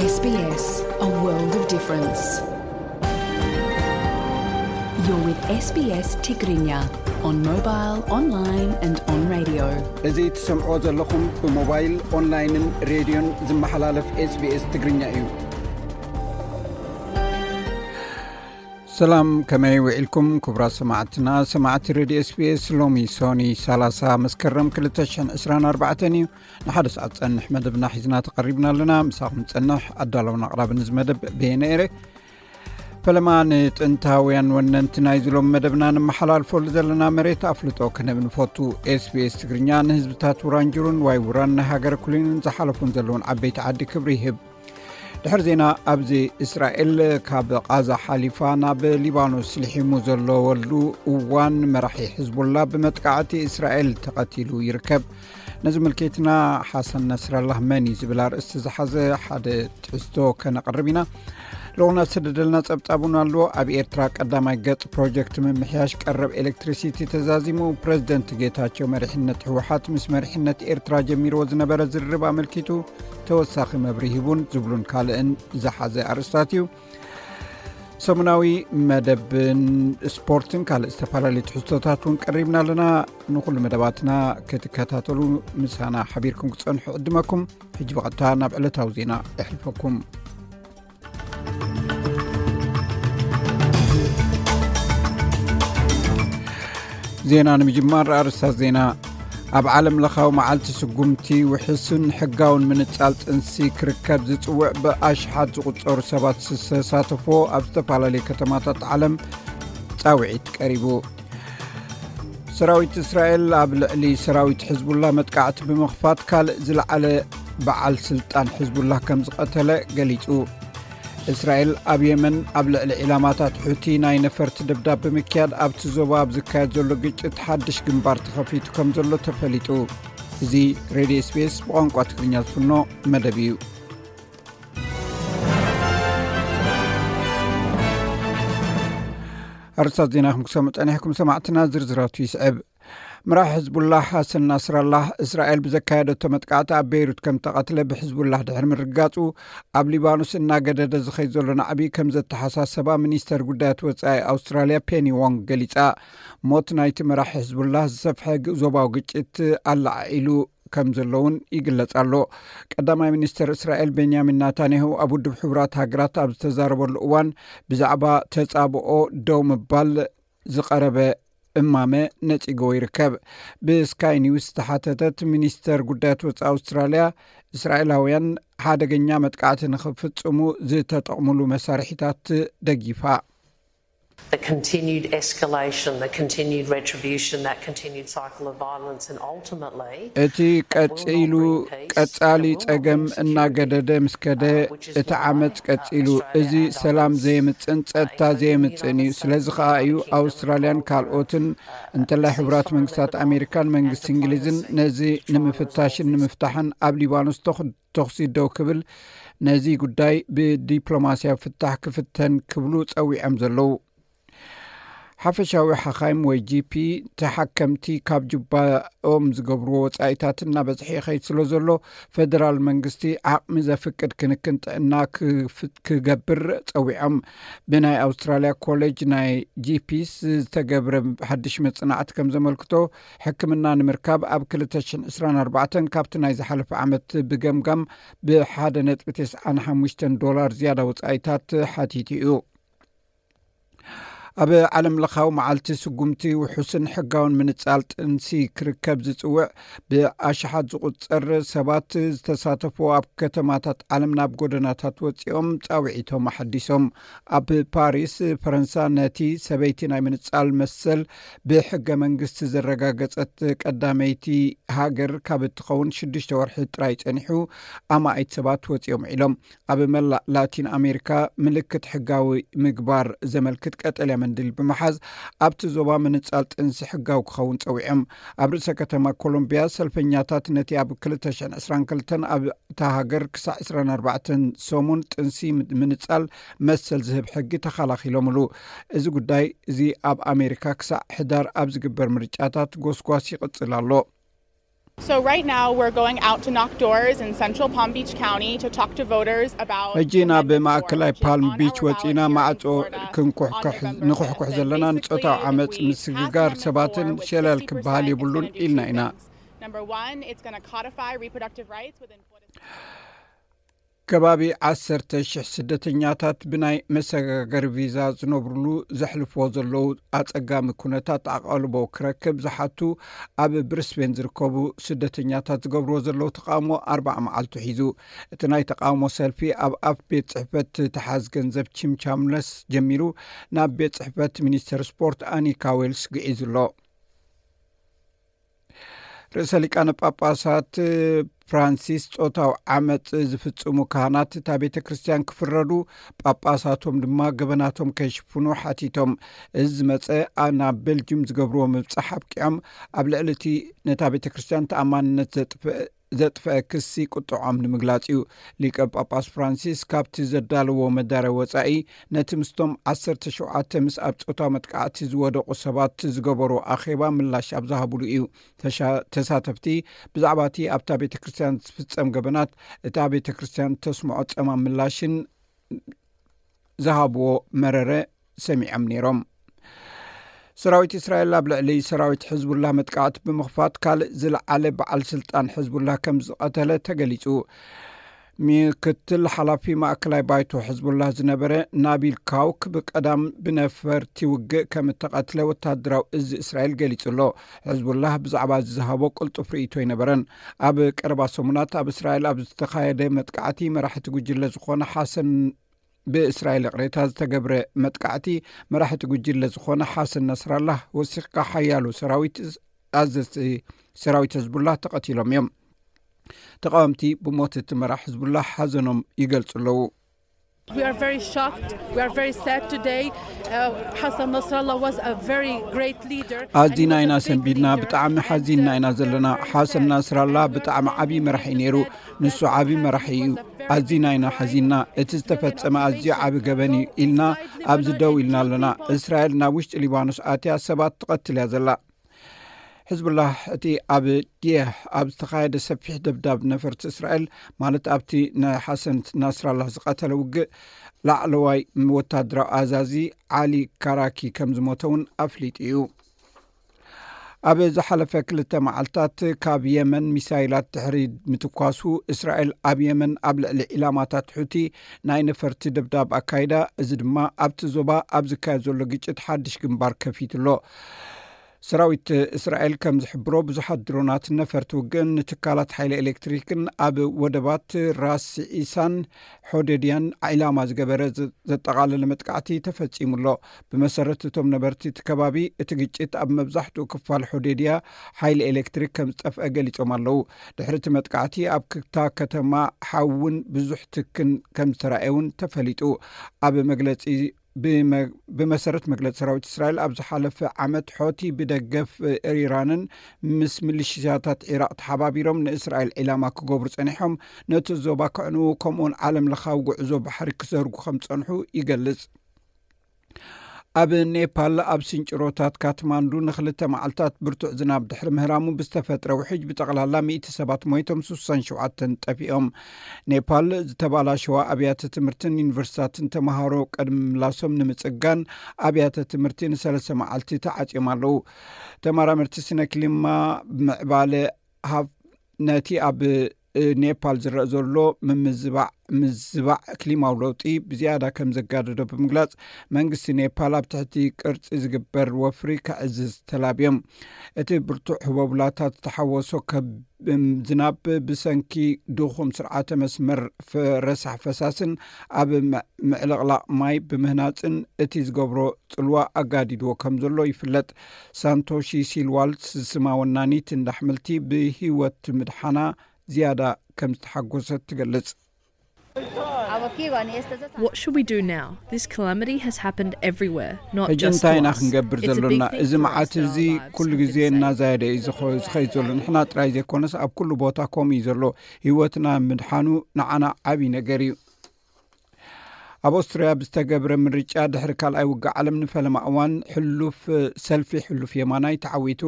SBS, a world of difference. You're with SBS Tigrinya on mobile, online and on radio. እዚ ትሰምዖ mobile, ብሞባይል ኦንላይንን ሬድዮን ዝመሓላለፍ ኤስቢኤስ ትግርኛ እዩ ሰላም ከመይ ውዒልኩም ክቡራ ሰማዕትና ሰማዕቲ ሬድ ስቢስ ሎሚ ሶኒ 3ላ መስከረም 224 እዩ ንሓደ ሰዕፅንሕ መደብና ሒዝና ተቐሪብና ኣለና ምሳኹንፅንሕ ኣዳለውና ቅዳብ ዚ መደብ ቤናረ ፈለማ ንጥንታውያን ወነንቲ ናይ ዝሎም መደብና ንመሓላልፈሉ ዘለና መሬት ኣፍልጦ ክንብ ንፈቱ ስስ ትግርኛ ንህዝብታት ውራንጅሩን ዋይ ዉራን ናይ ሃገረ ኩሊንን ዝሓለፉን ዘለዉን ዓበይቲ ዓዲ ክብሪ ይህብ ድሕሪ ዜና ኣብዚ እስራኤል ካብ ቃዛ ሓሊፋ ናብ ሊባኖስ ልሒሙ ዘለወሉ እዋን መራሒ ሕዝቡላ ብመጥቃዕቲ እስራኤል ተቐቲሉ ይርከብ ነዚ ምልኬትና ሓሰ ነስረላ መን ዩ ዝብል ርእስቲ ዝሓዘ ሓደ ትዕዝቶ ከነቐርብ ኢና ሎቕነት ስድድልና ጸብጻቡን ኣሎ ኣብ ኤርትራ ቀዳማይ ገጽ ፕሮጀክት ምምሕያሽ ቀረብ ኤሌክትሪሲቲ ተዛዚሙ ፕረዚደንት ጌታቸው መሪሕነት ህወሓት ምስ መሪሕነት ኤርትራ ጀሚርዎ ዝነበረ ዝርርብ ኣመልኪቱ ተወሳኺ መብሪ ሂቡን ዝብሉን ካልእን ዝሓዘ ኣርእስታት እዩ ሰሙናዊ መደብን ስፖርትን ካልእ ዝተፈላለዩ ትሕዝቶታት እውን ቀሪብና ኣለና ንኩሉ መደባትና ክትከታተሉ ምሳና ሓቢርኩም ክፀንሑ ዕድመኩም ሕጂ ብቐጥታ ናብ ዕለታዊ ዜና የሕልፈኩም ዜና ንምጅማር ኣርሳት ዜና ኣብ ዓለምለኻዊ መዓልቲ ስጉምቲ ውሕስን ሕጋውን ምንፃል ጥንሲ ክርከብ ዝፅውዕ ብኣሽሓት ዝቁፀሩ ሰባት ዝተሳተፎዎ ኣብ ዝተፈላለዩ ከተማታት ዓለም ፃውዒት ቀሪቡ ሰራዊት እስራኤል ኣብ ልዕሊ ሰራዊት ሕዝቡላ መጥቃዕቲ ብምኽፋት ካልእ ዝለዓለ በዓል ስልጣን ሕዝቡላ ከም ዝቐተለ ገሊጹ እስራኤል ኣብ የመን ኣብ ልዕሊ ዒላማታት ሑቲ ናይ ነፈርቲ ደብዳብ ብምክያድ ኣብቲ ዞባ ኣብዝካየድ ዘሎ ግጭት ሓድሽ ግንባር ተኸፊቱ ከም ዘሎ ተፈሊጡ እዚ ሬድዮ ስፔስ ብቋንቋ ትግርኛ ዝፍኖ መደብ እዩ ኣርሳት ዜና ኹም ክሰሙ ፀኒሕኩም ሰማዕትና ዝርዝራቱ ይስዕብ መራሒ ህዝቡላህ ሓሰን ናስራላህ እስራኤል ብዘካየደቶ መጥካዕቲ ኣብ በይሩት ከም ተቐትለ ብሕዝቡላህ ድሕሪ ምርጋፁ ኣብ ሊባኖስ እናገደደ ዝኸይ ዘሎ ናዕብዪ ከም ዘተሓሳሰባ ሚኒስተር ጉዳያት ወፃኢ ኣውስትራልያ ፔኒ ዎንግ ገሊፃ ሞት ናይቲ መራሒ ህዝቡላህ ዝሰፍሐ ዞባዊ ግጭት ኣላዓዒሉ ከም ዘሎ እውን ይግለጽሎ ቀዳማይ ሚኒስትር እስራኤል ቤንያሚን ናታንሁ ኣብ ውድብ ሕቡራት ሃገራት ኣብ ዝተዛረበሉ እዋን ብዛዕባ ተፃብኦ ደው ምባል ዝቀረበ እማመ ነፂጎ ይርከብ ብስካይ ኒውስ ዝተሓተተት ሚኒስተር ጉዳያት ወፃ ኣውስትራልያ እስራኤላውያን ሓደገኛ መጥቃዕቲ ንክፍፅሙ ዝተጠቕምሉ መሳርሒታት ደጊፋ the continued escalation, the continued retribution, that continued cycle of violence, and ultimately, እቲ ቀፂሉ ቀጻሊ ጸገም እናገደደ ምስ ከደ እቲ ዓመፅ ቀፂሉ እዚ ሰላም ዘየምፅን ፀጥታ ዘየምፅን እዩ ስለዚ ከዓ እዩ ኣውስትራልያን ካልኦትን እንተላይ ሕቡራት መንግስታት ኣሜሪካን መንግስቲ እንግሊዝን ነዚ ንምፍታሽን ንምፍታሕን ኣብ ሊባኖስ ተኽሲደው ክብል ነዚ ጉዳይ ብዲፕሎማስያዊ ፍታሕ ክፍተን ክብሉ ጸዊዖም ዘለዉ ሓፈሻዊ ሓኻይም ወይ gፒ ተሓከምቲ ካብ ጅባኦም ዝገብርዎ ወፃኢታት እናበዝሒ ኸይድ ስለ ዘሎ ፈደራል መንግስቲ ዓቕሚ ዘፍቅድ ክንክንጥዕና ክገብር ፀዊዖም ብናይ ኣውስትራልያ ኮሌጅ ናይ gፒስ ዝተገብረ ሓድሽ መፅናዕቲ ከም ዘመልክቶ ሕክምና ንምርካብ ኣብ 2 24 ካብቲ ናይ ዝሓለፈ ዓመት ብገምጋም ብሓደ ነጥቢ 9ስ5ሙሽ ዶላር ዝያዳ ወፃኢታት ሓቲት እዩ ኣብ ዓለም ለኻዊ መዓልቲ ስጉምቲ ውሑስን ሕጋውን ምንፃል ጥንሲ ክርከብ ዝፅውዕ ብኣሸሓት ዝቁፀር ሰባት ዝተሳተፉ ኣብ ከተማታት ዓለም ናብ ጎደናታት ወፂኦም ፃውዒቶም ኣሓዲሶም ኣብ ፓሪስ ፈረንሳ ነቲ ሰበይቲ ናይ ምንፃል መሰል ብሕገ መንግስቲ ዘረጋገፀት ቀዳመይቲ ሃገር ካብ እትኸውን ሽዱሽተ ወርሒ ጥራይ ፀኒሑ ኣማኣይት ሰባት ወፂኦም ዒሎም ኣብ መላእ ላቲን ኣሜሪካ ምልክት ሕጋዊ ምግባር ዘመልክት ቀጠልያ ድል ብምሓዝ ኣብቲ ዞባ ምንፃል ጥንሲ ሕጋው ክኸውን ፀዊዑም ኣብ ርእሰ ከተማ ኮሎምብያ ሰልፈኛታት ነቲ ኣብ 20 22 ኣብ እታ ሃገር ክሳዕ 24ባ ሰሙን ጥንሲ ምንፃል መሰል ዝህብ ሕጊ ተኸላኪሎምሉ እዚ ጉዳይ እዚ ኣብ ኣሜሪካ ክሳዕ ሕዳር ኣብ ዝግበር ምርጫታት ጎስጓስ ይቕፅል ኣሎ So right now we're going out to knock doors in central Palm Beach County to talk to voters about ሕጂና ብማእከላይ ፓልም ቢች ወፂና ማዕፆ ክንኩሕኩሕ ንኩሕኩሕ ዘለና ንፆታዊ ከባቢ 1,000 ስደተኛታት ብናይ መሰጋገሪ ቪዛ ዝነብርሉ ዘሕልፍዎ ዘለዉ ኣፀጋሚ ኩነታት ኣቐልቦ ክረክብ ዝሓቱ ኣብ ብርስቤን ዝርከቡ ስደተኛታት ዝገብርዎ ዘለዉ ተቃውሞ 40 መዓልቱ ሒዙ እቲ ናይ ተቃውሞ ሰልፊ ኣብ ኣፍ ቤት ፅሕፈት ተሓዝ ገንዘብ ቺምቻምለስ ጀሚሩ ናብ ቤት ፅሕፈት ሚኒስተር ስፖርት ኣኒካ ዌልስ ግዒዙ ኣሎ ርእሰ ሊቃነ ጳጳሳት ፍራንሲስ ፆታዊ ዓመፅ ዝፍጽሙ ካህናት እታ ቤተ ክርስትያን ክፍረዱ ጳጳሳቶም ድማ ገበናቶም ከሽፍኑ ሓቲቶም እዚ ዝመፀ ናብ ቤልጅም ዝገብርዎ ምብፃሕ ኣብቂዖም ኣብ ልዕሊ እቲ ነታ ቤተ ክርስትያን ተኣማንነት ዘጥፍእ ዘጥፍአ ክሲ ቁጥዖም ንምግላፅ እዩ ሊቀ ጳጳስ ፍራንሲስ ካብቲ ዘዳለዎ መዳረ ወፃኢ ነቲ ምስቶም 1ሸተ ምስ ኣብ ፆታ መጥቃዕቲ ዝወደቑ ሰባት ዝገበሩ ኣኼባ ምላሽ ኣብ ዝሃብሉ እዩ ተሳተፍቲ ብዛዕባ እቲ ኣብታ ቤተ ክርስትያን ዝፍፀም ገበናት እታ ቤተ ክርስትያን ተስምዖ ፀማም ምላሽን ዝሃብዎ መረረ ሰሚዖም ነይሮም ሰራዊት እስራኤል ኣብ ልዕሊ ሰራዊት ሕዝቡላህ መጥቃዕቲ ብምኽፋት ካልእ ዝለዓለ በዓል ስልጣን ሕዝቡላ ከም ዝቀተለ ተገሊጹ ምክትል ሓላፊ ማእከላይ ባይቶ ሕዝቡላህ ዝነበረ ናብል ካውክ ብቀዳም ብነፈርቲ ውግእ ከም እተቐትለ ወታድራዊ እዚ እስራኤል ገሊጹ ኣሎ ሕዝቡላህ ብዛዕባ ዝዝሃቦ ቅልጡፍ ርኢቶ ይነበረን ኣብ ቀረባ ሰሙናት ኣብ እስራኤል ኣብ ዝተካየደ መጥቃዕቲ መራሕቲ ግጅለ ዝኮነ ሓሰን ብእስራኤል ቕሬታ ዝተገብረ መጥቃዕቲ መራሕቲ ጉጅለ ዝኮነ ሓሰ ነስራላ ወሲክካ ሓያሉ ሰራዊት ኣዘቲ ሰራዊት ህዝቡላህ ተቐቲሎም እዮም ተቃወምቲ ብሞት እቲ መራሒ ህዝቡላ ሓዘኖም ይገልጹ ኣለዉ We are very shocked. We are very sad today. Hassan Nasrallah was a very great leader. ኣዝና ኢና ሰንቢድና ብጣዕሚ ሓዚንና ኢና ዘለና ሓሰን ናስራላ ብጣዕሚ ዓብዪ መራሒ ነይሩ ንሱ ዓብዪ መራሒ እዩ ኣዝና ኢና ሓዚንና እቲ ዝተፈፀመ ኣዝዩ ዓብ ገበን እዩ ኢልና ኣብዚ ደው ኢልና ኣለና እስራኤል ናብ ውሽጢ ሊባኖስ ኣትያ ሰባት ትቐትል እያ ዘላ ሕዝብላህ እቲ ኣብ ድ ኣብ ዝተካየደ ሰፊሕ ደብዳብ ነፈርቲ እስራኤል ማለት ኣብቲ ንሓሰንት ናስራላ ዝቀተለ ውግእ ላዕለዋይ ወታድራዊ ኣዛዚ ዓሊ ካራኪ ከም ዝሞተ ውን ኣፍሊጥ እዩ ኣብ ዝሓለፈ ክልተ መዓልትታት ካብ የመን ሚሳይላት ትሕሪ ምትኳሱ እስራኤል ኣብ የመን ኣብ ልዕሊ ዒላማታት ሑቲ ናይ ነፈርቲ ደብዳብ ኣካይዳ እዚ ድማ ኣብቲ ዞባ ኣብ ዝካየድ ዘሎ ግጭት ሓድሽ ግምባር ከፊትኣሎ ሰራዊት እስራኤል ከም ዝሕብሮ ብዙሓት ድሮናትን ነፈርቲ ውግእን ንትካላት ሓይሊ ኤሌክትሪክን ኣብ ወደባት ራሲዒሳን ሕደድያን ዒላማ ዝገበረ ዘጠቃለለ መጥቃዕቲ ተፈፂሙኣሎ ብመሰረት ቶም ነበርቲ እቲ ከባቢ እቲ ግጭት ኣብ መብዛሕትኡ ክፋል ደድያ ሓይሊ ኤሌክትሪክ ከም ዝጠፍአ ገሊፆም ኣለው ድሕሪእቲ መጥቃዕቲ ኣብ ክታ ከተማ ሓውን ብዙሕ ትክን ከም ዝተረአየውን ተፈሊጡ ኣብ መግለፂ ብመሰረት መግለፂ ሰራዊት እስራኤል ኣብ ዝሓለፈ ዓመት ሖቲ ብደገፍ ኢራንን ምስ ምልሽያታት ዒራቅ ተሓባቢሮም ንእስራኤል ዒላማ ክገብሩ ፀኒሖም ነቲ ዞባ ክዕንዉ ከምኡውን ዓለም ለካዊ ጉዕዞ ባሕሪ ክዘርጉ ከም ፀንሑ ይገልጽ ኣብ ኔፓል ኣብ ስንጭሮታት ካትማንዱ ንክልተ መዓልትታት ብርቱዕ ዝናብ ድሕሪ ምህራሙ ብዝተፈጥረ ውሕጅ ብጠቕላላ 1እቲ ሰባት ሞይቶም 6ሳ ሸዓተ ጠፊኦም ኔፓል ዝተባላሸዎ ኣብያተ ትምህርትን ዩኒቨርስታትን ተምሃሮ ቀድሚምላሶም ንምፅጋን ኣብያተ ትምህርቲ ንሰለሰ መዓልቲ ተዓፅኦም ኣለው ተማራምርቲ ስነ ክሊማ ብምዕባለ ሃፍ ነቲ ኣብ ኔፓል ዝረአ ዘሎ ምምዝባዕ ምዝባዕ ክሊማዊ ለውጢ ብዝያዳ ከም ዘጋደዶ ብምግላፅ መንግስቲ ኔፓል ኣብ ትሕቲ ቅርፂ ዝግበር ወፍሪ ካዕዝዝ ተላብዮም እቲ ብርቱዕ ህበብላታት ዝተሓወሶ ከዝናብ ብሰንኪ ድኹም ስርዓተ መስመር ረሳሕ ፈሳስን ኣብ ምዕልቕላቅ ማይ ብምህናፅን እቲ ዝገብሮ ፅልዋ ኣጋዲድዎ ከም ዘሎ ይፍለጥ ሳንቶሺ ሲልዋልስ ዝስማ ወናኒት እንዳሕምልቲ ብሂወት ምድሓና ዝያዳ ከም ዝተሓጎሰት ትገልፅሕጅንታይና ክንገብር ዘሎና እዚ መዓት እዚ ኩሉ ግዜ እናዘደ እዩ ዝከይ ዘሎ ንሕና ጥራይ ዘይኮነስ ኣብ ኩሉ ቦታ ከምኡ እዩ ዘሎ ሂወትናብ ምድሓኑ ንዓና ዓብይ ነገር እዩ ኣብ ኣስትርያ ብዝተገብረ ምርጫ ድሕሪ ካልኣይ ውግ ዓለም ንፈለማ እዋን ሕሉፍ ሰልፊ ሕሉፍ የማናይ ተዓዊቱ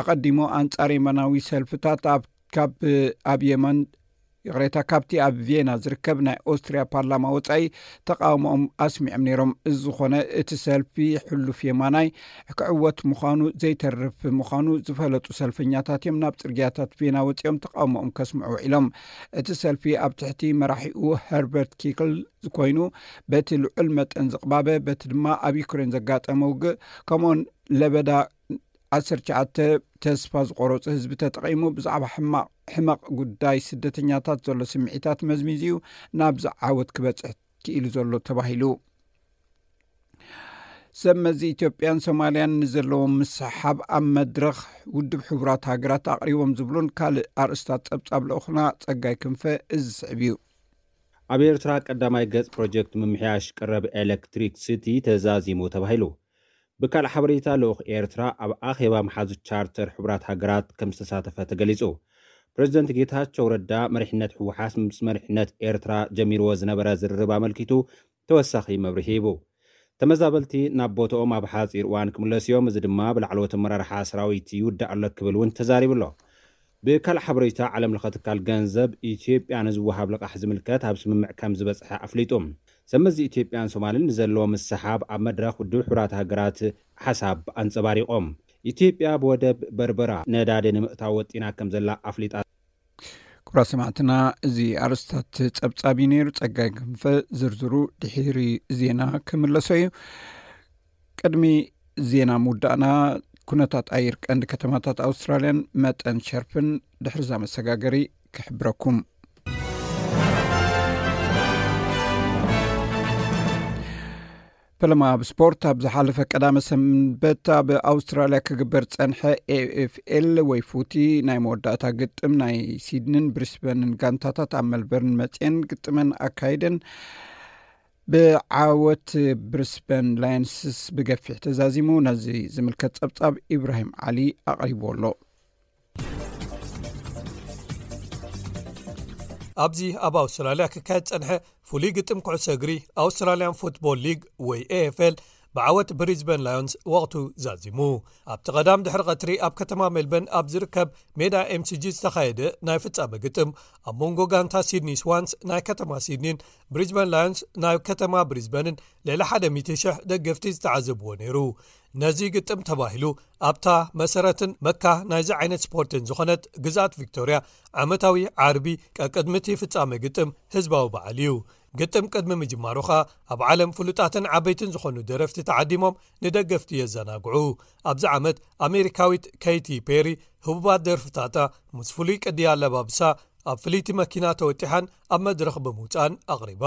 ኣቀዲሞ ኣንፃር የማናዊ ሰልፊታት ካብ ኣብ የማን ይቅሬታ ካብቲ ኣብ ቪየና ዝርከብ ናይ ኣስትርያ ፓርላማ ወፃኢ ተቃወሞኦም ኣስሚዖም ነይሮም እዝኮነ እቲ ሰልፊ ሕሉፍ የማናይ ክዕወት ምዃኑ ዘይተርፍ ምዃኑ ዝፈለጡ ሰልፈኛታት እዮም ናብ ፅርግያታት ቪና ወፂኦም ተቃውሞኦም ከስምዑ ውዒሎም እቲ ሰልፊ ኣብ ትሕቲ መራሒኡ ሃርበርት ኪክል ኮይኑ በቲ ልዑል መጠን ዝቕባበ በቲ ድማ ኣብ ዩኩሬን ዘጋጠመ ውግእ ከምኡኦን ለበዳ 1ሸዓተ ተስፋ ዝቆረፁ ህዝቢ ተጠቒሙ ብዛዕባ ሕማቅ ሕማቕ ጉዳይ ስደተኛታት ዘሎ ስምዒታት መዝሚዝ እዩ ናብዚ ዓወት ክበፅሕ ክኢሉ ዘሎ ተባሂሉ ሰብ መዚ ኢትዮጵያን ሶማልያን ንዘለዎም ምስሓብ ኣብ መድረኽ ውድብ ሕቡራት ሃገራት ኣቕሪቦም ዝብሉን ካልእ ኣርእስታት ፀብጻብ ልኡኹና ፀጋይ ክንፈ እዚ ስዕብ እዩ ኣብ ኤርትራ ቀዳማይ ገጽ ፕሮጀክት ምምሕያሽ ቅረብ ኤሌክትሪክ ሲቲ ተዛዚሙ ተባሂሉ ብካልእ ሓበሬታ ልኡኽ ኤርትራ ኣብ ኣኼባ መሓዙ ቻርተር ሕቡራት ሃገራት ከም ዝተሳተፈ ተገሊጹ ፕረዚደንት ጌታቸው ረዳ መሪሕነት ሕወሓት ምስ መሪሕነት ኤርትራ ጀሚርዎ ዝነበረ ዝርርብ ኣመልኪቱ ተወሳኺ መብሪ ሂቡ ተመዛበልቲ ናብ ቦትኦም ኣብ ሓፂር እዋን ክምለስ እዮም እዚ ድማ ብላዕለዎት ኣመራርሓ ሰራዊት ይውዳእ ኣሎ ክብል እውን ተዛሪቡ ኣሎ ብካልእ ሓበሬታ ዓለም ለኸ ትካል ገንዘብ ኢትዮጵያ ንዝወሃብ ልቓሕ ዝምልከት ኣብ ስምምዕ ከም ዝበፅሐ ኣፍሊጡ ሰመዚ ኢትዮጵያን ሶማልን ንዘለዎ ምስሓብ ኣብ መድረኽ ውድብ ሕብራት ሃገራት ሓሳብ ኣንጸባሪቖም ኢትዮጵያ ብወደብ በርበራ ነዳዲ ንምእታው ወጢና ከም ዘላ ኣፍሊጣ ኩራ ሰማዕትና እዚ ኣርስታት እዩ ነይሩ ጸጋይ ክንፈ ዝርዝሩ ድሕሪ ዜና ክምለሶ እዩ ቅድሚ ዜና ምውዳእና ኩነታት ኣየር ቀንዲ ከተማታት ኣውስትራልያን መጠን ሸርፍን ድሕሪ ዛመሰጋገሪ ክሕብረኩም ፈለማ ኣብ ስፖርት ኣብ ዝሓለፈ ቀዳመ ሰንበት ኣብ ኣውስትራልያ ክግበር ፀንሐ ኤኤፍኤል ወይ ፉቲ ናይ መወዳእታ ግጥም ናይ ሲድንን ብሪስበንን ጋንታታት ኣብ መልበርን መፅን ግጥመን ኣካይደን ብዓወት ብሪስበን ላየንስስ ብገፊሕ ተዛዚሙ ነዚ ዝምልከት ፀብጻብ ኢብራሂም ዓሊ ኣቕሪቦ ኣሎ ኣብዚ ኣብ ኣውስትራልያ ክካየድ ፀንሐ ፍሉይ ግጥም ኩዕሰ እግሪ ኣውስትራልያን ፉትቦል ሊግ ወይ ኤfል ብዓወት ብሪዝበን ላዮንስ ወቕቱ ዛዚሙ ኣብቲ ቐዳም ድሕሪ ቀትሪ ኣብ ከተማ ሜልበን ኣብ ዝርከብ ሜዳ ኤm ሲg ዝተኻየደ ናይ ፍጻመ ግጥም ኣብ መንጎ ጋንታ ሲድኒ ስዋንስ ናይ ከተማ ሲድኒን ብሪዝበን ላይንስ ናይ ከተማ ብሪዝበንን ልዕሊ 1000,00 ደገፍቲ ዝተዓዘብዎ ነይሩ ነዚ ግጥም ተባሂሉ ኣብታ መሰረትን መካ ናይዚ ዓይነት ስፖርትን ዝኾነት ግዛኣት ቪክቶርያ ዓመታዊ ዓርቢ ቀቅድምቲ ፍጻመ ግጥም ህዝባዊ በዓል እዩ ገጠም ቅድሚ ምጅማሩ ኸኣ ኣብ ዓለም ፍሉጣትን ዓበይትን ዝኾኑ ደረፍቲ ተዓዲሞም ንደገፍቲ የዘናግዑ ኣብዚ ዓመት ኣሜሪካዊት ከይቲ ፔሪ ህቡባት ደርፍታታ ምስ ፍሉይ ቅዲያ ኣለባብሳ ኣብ ፍልይቲ መኪና ተወጢሓን ኣብ መድረኽ ብምውፃን ኣቕሪባ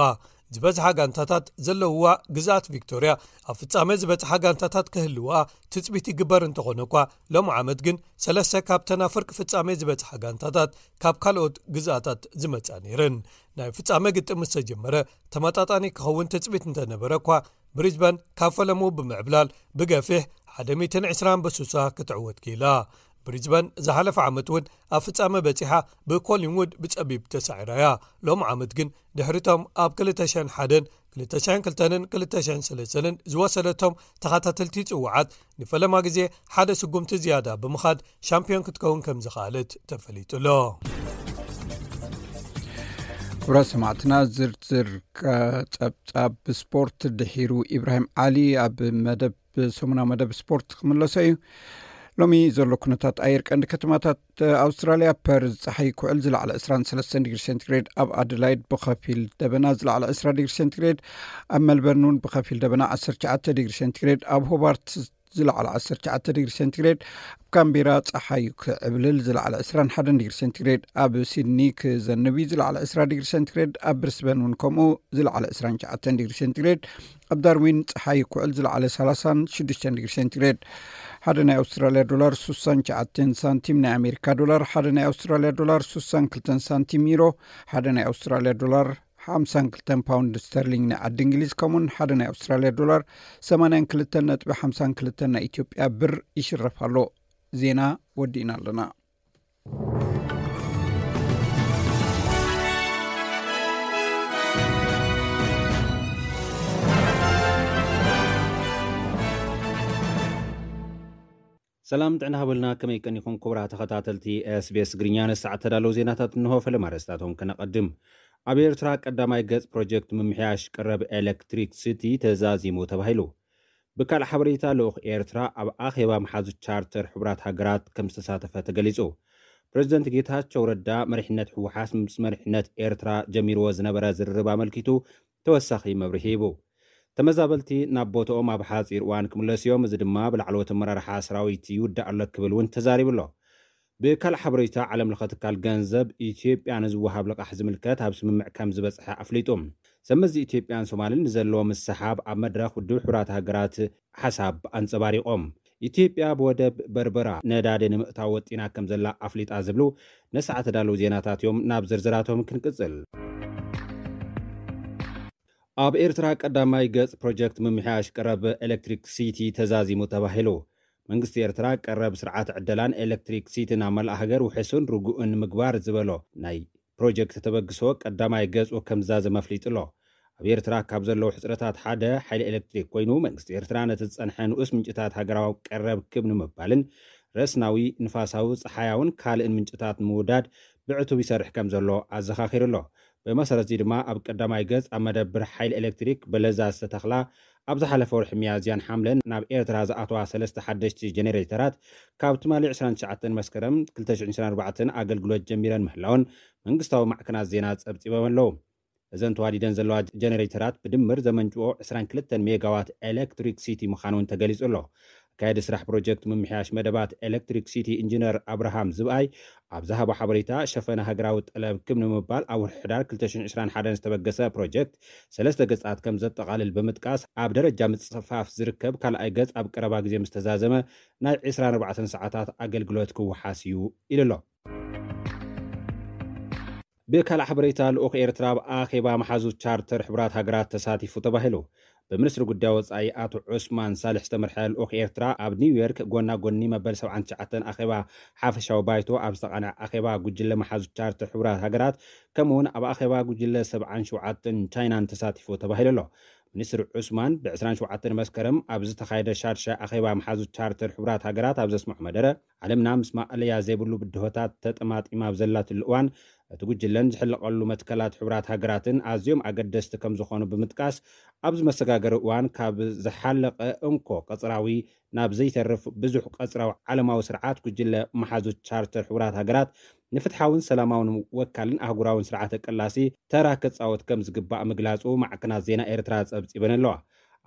ዝበዝሓ ጋንታታት ዘለውዋ ግዛኣት ቪክቶርያ ኣብ ፍጻሜ ዝበፅሓ ጋንታታት ክህልዋ ትፅቢት ይግበር እንተኾነ እኳ ሎሚ ዓመት ግን ሰለስተ ካብተን ፍርቂ ፍጻሜ ዝበፅሓ ጋንታታት ካብ ካልኦት ግዛኣታት ዝመጻ ነይረን ናይ ፍጻሜ ግጥም ምስ ተጀመረ ተመጣጣኒ ክኸውን ትፅቢት እንተነበረ እኳ ብሪዝበን ካብ ፈለሙ ብምዕብላል ብገፊሕ 120 በሱሳ ክትዕወት ኪኢላ ብሪዝበን ዝሓለፈ ዓመት እውን ኣብ ፍጻመ በፂሓ ብኮሊንውድ ብጸቢብ ተሳዒራ እያ ሎም ዓመት ግን ድሕሪቶም ኣብ 201 202 203 ዝወሰደቶም ተኸታተልቲ ጽውዓት ንፈለማ ግዜ ሓደ ስጉምቲ ዝያዳ ብምኻድ ሻምፒዮን ክትከውን ከም ዝኽኣለት ተፈሊጡሎ ክብራት ሰማዕትና ዝርዝር ጸብጻብ ስፖርት ድሒሩ ኢብራሂም ዓሊ ኣብ መደብ ሰሙና መደብ ስፖርት ክምለሶ እዩ ሎሚ ዘሎ ኩነታት ኣየርቀንዲ ከተማታት ኣውስትራልያ ፐርዝ ፀሓይ ውዕል ዝለዕለ 2ሰ ዲግሪ ሰንትግሬድ ኣብ ኣደላይድ ብከፊል ደበና ዝለዕለ 2ስ ድግሪ ሰንትግሬድ ኣብ መልበርን እውን ብከፊል ደበና 1ሸ ዲግሪ ሰንትግሬድ ኣብ ሆባርት ዝለዕለ 1ሸ ግሪ ሰንትግሬድ ኣብ ካምቢራ ፀሓይክ ዕብልል ዝለዕለ 21 ግሪ ሰንትግሬድ ኣብ ሲድኒክዘንቢ ዝለዕለ 2 ግሪ ሰንትግሬድ ኣብ ብርስበን ውን ከምኡ ዝለዕለ 2ሸ ዲግሪ ሰንትግሬድ ኣብ ዳርዊን ፀሓይኩዕል ዝለዕለ 36ዱ ዲግሪ ሰንትግሬድ ሓደ ናይ ኣውስትራልያ ዶላር 6ሸዓ ሳንቲም ናይ ኣሜሪካ ዶላር ሓደ ናይ ኣውስትራልያ ዶላር 6 ሳ 62 ሳንቲም ዩሮ ሓደ ናይ ኣውስትራልያ ዶላር 52 ፓውንድ ስተርሊንግ ናይ ዓዲ እንግሊዝ ከምኡን ሓደ ናይ ኣውስትራልያ ዶላር 82 ነጥቢ 52 ናይ ኢትዮጵያ ብር ይሽረፍ ኣሎ ዜና ወዲእና ኣለና ሰላም ጥዕና ሃበልና ከመይ ቀኒኹም ክቡራ ተኸታተልቲ ኤስቤስ እግርኛ ንሰዓት ተዳለዉ ዜናታት እንሆ ፈለማርስታቶም ከነቐድም ኣብ ኤርትራ ቀዳማይ ገጽ ፕሮጀክት ምምሕያሽ ቀረብ ኤሌክትሪክ ሲቲ ተዛዚሙ ተባሂሉ ብካልእ ሓበሬታ ልኡኽ ኤርትራ ኣብ ኣኼባ መሓዙ ቻርተር ሕቡራት ሃገራት ከም ዝተሳተፈ ተገሊጹ ፕሬዚደንት ጌታቸው ረዳ መሪሕነት ሕወሓስ ምስ መሪሕነት ኤርትራ ጀሚርዎ ዝነበረ ዝርርብ ኣመልኪቱ ተወሳኺ መብርሂ ሂቡ ተመዛበልቲ ናብ ቦትኦም ኣብ ሓፂር እዋን ክምለስ እዮም እዚ ድማ ብላዕለወት ኣመራርሓ ሰራዊት ይውዳእ ኣሎ ክብል እውን ተዛሪቡ ኣሎ ብካልእ ሓበሬታ ዓለም ለኸ ትካል ገንዘብ ኢትዮጵያ ንዝወሃብ ልቓሕ ዝምልከት ኣብ ስምምዕ ከም ዝበፅሐ ኣፍሊጡ ሰመዚ ኢትዮጵያን ሶማልን ንዘለዎ ምስሓብ ኣብ መድረክ ውድብ ሕብራት ሃገራት ሓሳብ ኣንፀባሪቖም ኢትዮጵያ ብወደብ በርበራ ነዳዲ ንምእታው ወጢና ከም ዘላ ኣፍሊጣ ዝብሉ ነስዓ ተዳለዉ ዜናታት እዮም ናብ ዝርዝራቶም ክንቅፅል ኣብ ኤርትራ ቀዳማይ ገጽ ፕሮጀክት ምምሕያሽ ቀረብ ኤሌክትሪክ ሲቲ ተዛዚሙ ተባሂሉ መንግስቲ ኤርትራ ቀረብ ስርዓት ዕደላን ኤሌክትሪክ ሲቲ ናብ መላእ ሃገር ውሕሱን ርጉእን ምግባር ዝበሎ ናይ ፕሮጀክት ተበግሶ ቀዳማይ ገጹ ከም ዝዛዘመ ኣፍሊጡ ኣሎ ኣብ ኤርትራ ካብ ዘለዉ ሕፅረታት ሓደ ሓይሊ ኤሌክትሪክ ኮይኑ መንግስቲ ኤርትራ ነቲ ዝፀንሐ ንኡስ ምንጭታት ሃገራዊ ቀረብ ክብ ንምባልን ረስናዊ ንፋሳዊ ፀሓያውን ካልእን ምንጭታት ምውዳድ ብዕቱብ ይሰርሕ ከም ዘሎ ኣዘኻኺሩ ኣሎ ብመሰረት እዚ ድማ ኣብ ቀዳማይ ገጽ ኣብ መደብር ሓይሊ ኤሌክትሪክ በለዛ ዝተተኽላ ኣብ ዝሓለፈ ወርሒ መያዝያን ሓምለን ናብ ኤርትራ ዝኣተዋ ሰለስተ ሓደሽቲ ጀነሬተራት ካብ ትማሊ 29 መስከረም 224 ኣገልግሎት ጀሚረን ምህላውን መንግስታዊ ማዕከናት ዜና ፀብፂቦም ኣለዉ እዘን ተዋዲደን ዘለዋ ጀነሬተራት ብድምር ዘመንጭዎ 22 ሜጋዋት ኤሌክትሪክ ሲቲ ምዃን እውን ተገሊጹ ኣሎ ዝካየደ ስራሕ ፕሮጀክት ምምሕያሽ መደባት ኤሌክትሪክ ሲቲ ኢንጂነር ኣብርሃም ዝብኣይ ኣብ ዝሃቦ ሓበሬታ ሸፈና ሃገራዊ ጠለምክም ንምባል ኣብ ውርሒ ሕዳር 221 ዝተበገሰ ፕሮጀክት ሰለስተ ገጻት ከም ዘጠቓልል ብምጥቃስ ኣብ ደረጃ ምፅፋፍ ዝርከብ ካልኣይ ገጽ ኣብ ቀረባ ግዜ ምስ ተዛዘመ ናይ 24 ሰዓታት ኣገልግሎት ክውሓስ እዩ ኢሉ ኣሎ ብካልእ ሓበሬታ ልኡክ ኤርትራ ብኣኼባ መሓዙ ቻርተር ሕቡራት ሃገራት ተሳቲፉ ተባሂሉ ብሚኒስትሪ ጉዳይ ወፃኢ ኣቶ ዑስማን ሳልሕ ዝተመርሐ ልኡክ ኤርትራ ኣብ ኒውዮርክ ጎና ጎኒ መበል 79 ኣኼባ ሓፈሻዊ ባይቶ ኣብ ዝተቓንዐ ኣኼባ ጉጅለ መሓዙ ቻርተር ሕቡራት ሃገራት ከምኡ ውን ኣብ ኣኼባ ጉጅለ 77 ቻይናን ተሳቲፉ ተባሂሉ ኣሎ ሚኒስትር ዑስማን ብ27 መስከረም ኣብ ዝተኻየደ ሻድሻ ኣኼባ መሓዙ ቻርተር ሕቡራት ሃገራት ኣብ ዘስምዖ መደረ ዓለምና ምስ ማዕለያ ዘይብሉ ብድሆታት ተጠማጢማ ኣብ ዘላትሉ እዋን እቲ ጉጅለን ዝሕለቐሉ መትከላት ሕቡራት ሃገራትን ኣዝዮም ኣገደስቲ ከም ዝኾኑ ብምጥቃስ ኣብዚ መሰጋገሪ እዋን ካብ ዝሓለቐ እንኮ ቀፅራዊ ናብ ዘይተርፍ ብዙሕ ቀፅራዊ ዓለማዊ ስርዓት ጉጅለ መሓዙ ቻርተር ሕቡራት ሃገራት ንፍትሓውን ሰላማውን ወካልን ኣህጉራውን ስርዓተ ቅላሲ ተራ ክፃወት ከም ዝግባእ ምግላፁ ማዕክናት ዜና ኤርትራ ፀብፂበን ኣለዋ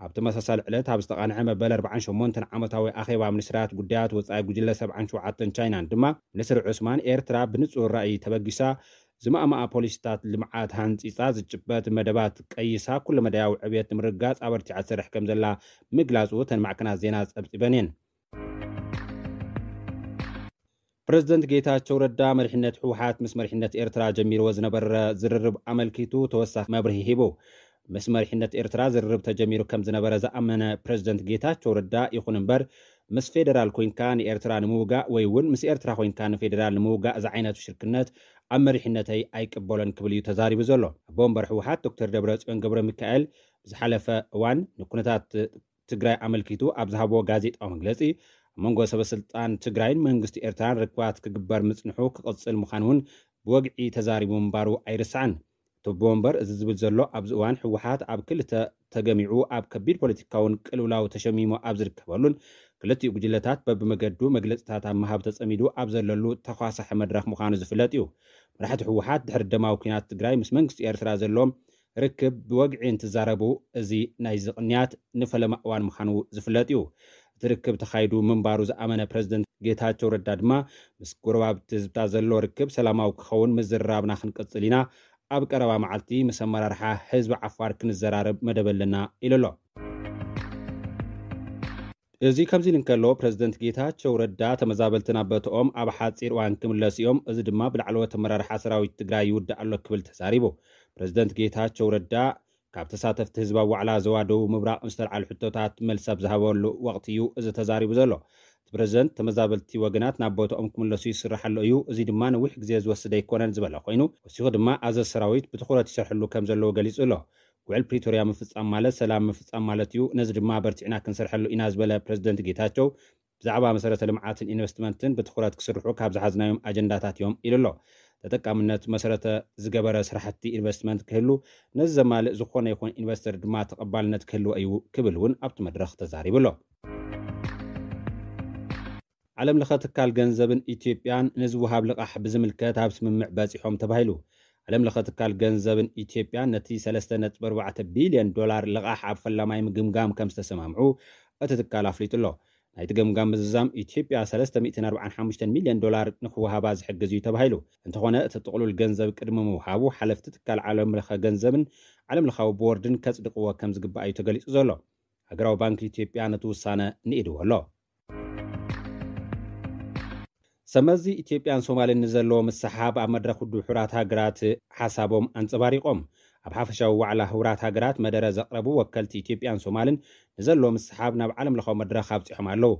ኣብ ተመሳሳሊ ዕለት ኣብ ዝተቓንዐ መበል 48 ዓመታዊ ኣኼባ ምኒስትራት ጉዳያት ወፃኢ ጉጅለ 77 ቻይናን ድማ ሚኒስትሪ ዑስማን ኤርትራ ብንጹር ራእይ ተበጊሳ ዝማእማኣ ፖሊስታት ልምዓት ሃንፂፃ ዝጭበት መደባት ቀይሳ ኩሉ መዳያዊ ዕብት ንምርጋፅ ኣበርቲዓ ዝሰርሕ ከም ዘላ ምግላፁ ተን ማዕክናት ዜና ፀብፂበን እየን ፕረዚደንት ጌታቸው ረዳ መሪሕነት ሕወሓት ምስ መሪሕነት ኤርትራ ጀሚርዎ ዝነበረ ዝርርብ ኣመልኪቱ ተወሳኺ መብርሂ ሂቡ ምስ ኤርትራ ዝርርብ ተጀሚሩ ከም ዝነበረ ዝኣመነ ፕረዚደንት ጌታቸው ርዳ ይኹን እምበር ምስ ፌደራል ኮንካ ንኤርትራ ንምውጋእ ወይ እውን ምስ ኤርትራ ኮንካ ንፌደራል ንምውጋእ እዚ ዓይነት ሽርክነት ኣብ መሪሕነተይ ኣይቅበሎን ክብል እዩ ተዛሪቡ ዘሎ ኣቦ ወንበር ሕወሓት ዶክተር ፅዮን ገብረ ሚካኤል ብዝሓለፈ እዋን ንኩነታት ትግራይ ኣመልኪቱ ኣብ ዝሃቦ ጋዜጣዊ መግለፂ ኣብ መንጎ ሰበስልጣን ትግራይን መንግስቲ ኤርትራን ርክባት ክግበር ምፅንሑ ክቅፅል ምዃን እውን ብወግዒ ተዛሪቡ ምንባሩ ኣይርስዓን ቱቦ ወንበር እዚ ዝብል ዘሎ ኣብዚ እዋን ሕወሓት ኣብ ክልተ ተገሚዑ ኣብ ከቢድ ፖለቲካውን ቅልውላዊ ተሸሚሞ ኣብ ዝርከበሉን ክልቲኡ ጉጅለታት በብመገዱ መግለፅታት ኣብ ምሃብ ተፀሚዱ ኣብ ዘለሉ ተኳሳሐ መድረክ ምዃኑ ዝፍለጥ እዩ መራሕቲ ሕወሓት ድሕሪ ደማዊ ኩናት ትግራይ ምስ መንግስቲ ኤርትራ ዘለዎም ርክብ ብወግዒ እንትዛረቡ እዚ ናይ ዝቕንያት ንፈለማ እዋን ምዃኑ ዝፍለጥ እዩ እቲ ርክብ ተኻይዱ ምንባሩ ዝኣመነ ፕረዚደንት ጌታቸው ረዳ ድማ ምስ ጎረባብቲ ህዝብታት ዘሎ ርክብ ሰላማዊ ክኸውን ምዝርራብና ክንቅፅል ኢና ኣብ ቀረባ መዓልቲ ምስ ኣመራርሓ ህዝቢ ዓፋር ክንዘራረብ መደበለና ኢሉ ኣሎ እዚ ከምዚ ኢሉ ንከሎ ፕረዚደንት ጌታቸው ረዳ ተመዛበልቲ ናብ በትኦም ኣብ ሓፂር እዋን ክምለስ እዮም እዚ ድማ ብላዕለወት ኣመራርሓ ሰራዊት ትግራይ ይውዳእ ኣሎ ክብል ተዛሪቡ ፕረዚደንት ጌታቸው ረዳ ካብ ተሳተፍቲ ህዝባዊ ዋዕላ ዘዋደቡ ምብራቅ ምብራቕ ሕቶታት መልሰብ ዝሃበሉ ወቅቲ እዩ እዚ ተዛሪቡ ዘሎ ፕረዚደንት ተመዛበልቲ ወገናት ናብ ቦትኦም ክምለሱ ይስራሕ ኣሎ እዩ እዚ ድማ ንዊሕ ግዜ ዝወስደ ኣይኮነን ዝበለ ኮይኑ ወሲኹ ድማ ኣዘ ሰራዊት ብትኩረት ይሰርሐሉ ከም ዘለዎ ገሊጹ ኣሎ ውዕል ፕሪቶርያ ምፍፃም ማለት ሰላም ምፍፃም ማለት እዩ ነዚ ድማ በርቲዕና ክንሰርሐሉ ኢና ዝበለ ፕረዚደንት ጌታቸው ብዛዕባ መሰረተ ልምዓትን ኢንቨስትመንትን ብትኩረት ክስርሑ ካብ ዝሓዝናዮም ኣጀንዳታት እዮም ኢሉ ኣሎ ተጠቃምነት መሰረተ ዝገበረ ስራሕቲ ኢንቨስትመንት ክህሉ ነዚ ዘማልእ ዝኾነ ይኹን ኢንቨስተር ድማ ተቐባልነት ክህልዎ እዩ ክብል እውን ኣብቲ መድረክ ተዛሪቡ ኣሎ ዓለም ለኸ ትካል ገንዘብን ኢትዮጵያን ንዝውሃብ ልቓሕ ብዝምልከት ኣብ ስምምዕ በፂሖም ተባሂሉ ዓለም ለኸ ትካል ገንዘብን ኢትዮጵያን ነቲ 3.4 ቢልዮን ዶላር ልቓሕ ኣብ ፈላማይ ምግምጋም ከም ዝተሰማምዑ እቲ ትካል ኣፍሊጡ ኣሎ ናይቲ ገምጋም ምዝዛም ኢትዮጵያ 345 ሚልዮን ዶላር ንክወሃባ ዝሕግዝ እዩ ተባሂሉ እንተኾነ እቲ ጥቕሉል ገንዘብ ቅድሚ ምውሃቡ ሓለፍቲ ትካል ዓለም ለኸ ገንዘብን ዓለም ለኻዊ ቦርድን ከፅድቕዎ ከም ዝግባእ እዩ ተገሊጹ ዘሎ ሃገራዊ ባንኪ ኢትዮጵያ ነቲ ውሳነ ንኢድዎ ኣሎ ሰመዚ ኢትዮጵያን ሶማልን ንዘለዎ ምስሓብ ኣብ መድረክ ውድብ ሕራት ሃገራት ሓሳቦም ኣንፀባሪቖም ኣብ ሓፈሻዊ ዋዕላ ህቡራት ሃገራት መደረ ዘቕረቡ ወከልቲ ኢትዮጵያን ሶማልን ንዘለዎ ምስሓብ ናብ ዓለም ለኻዊ መድረክ ኣብፂሖም ኣለዉ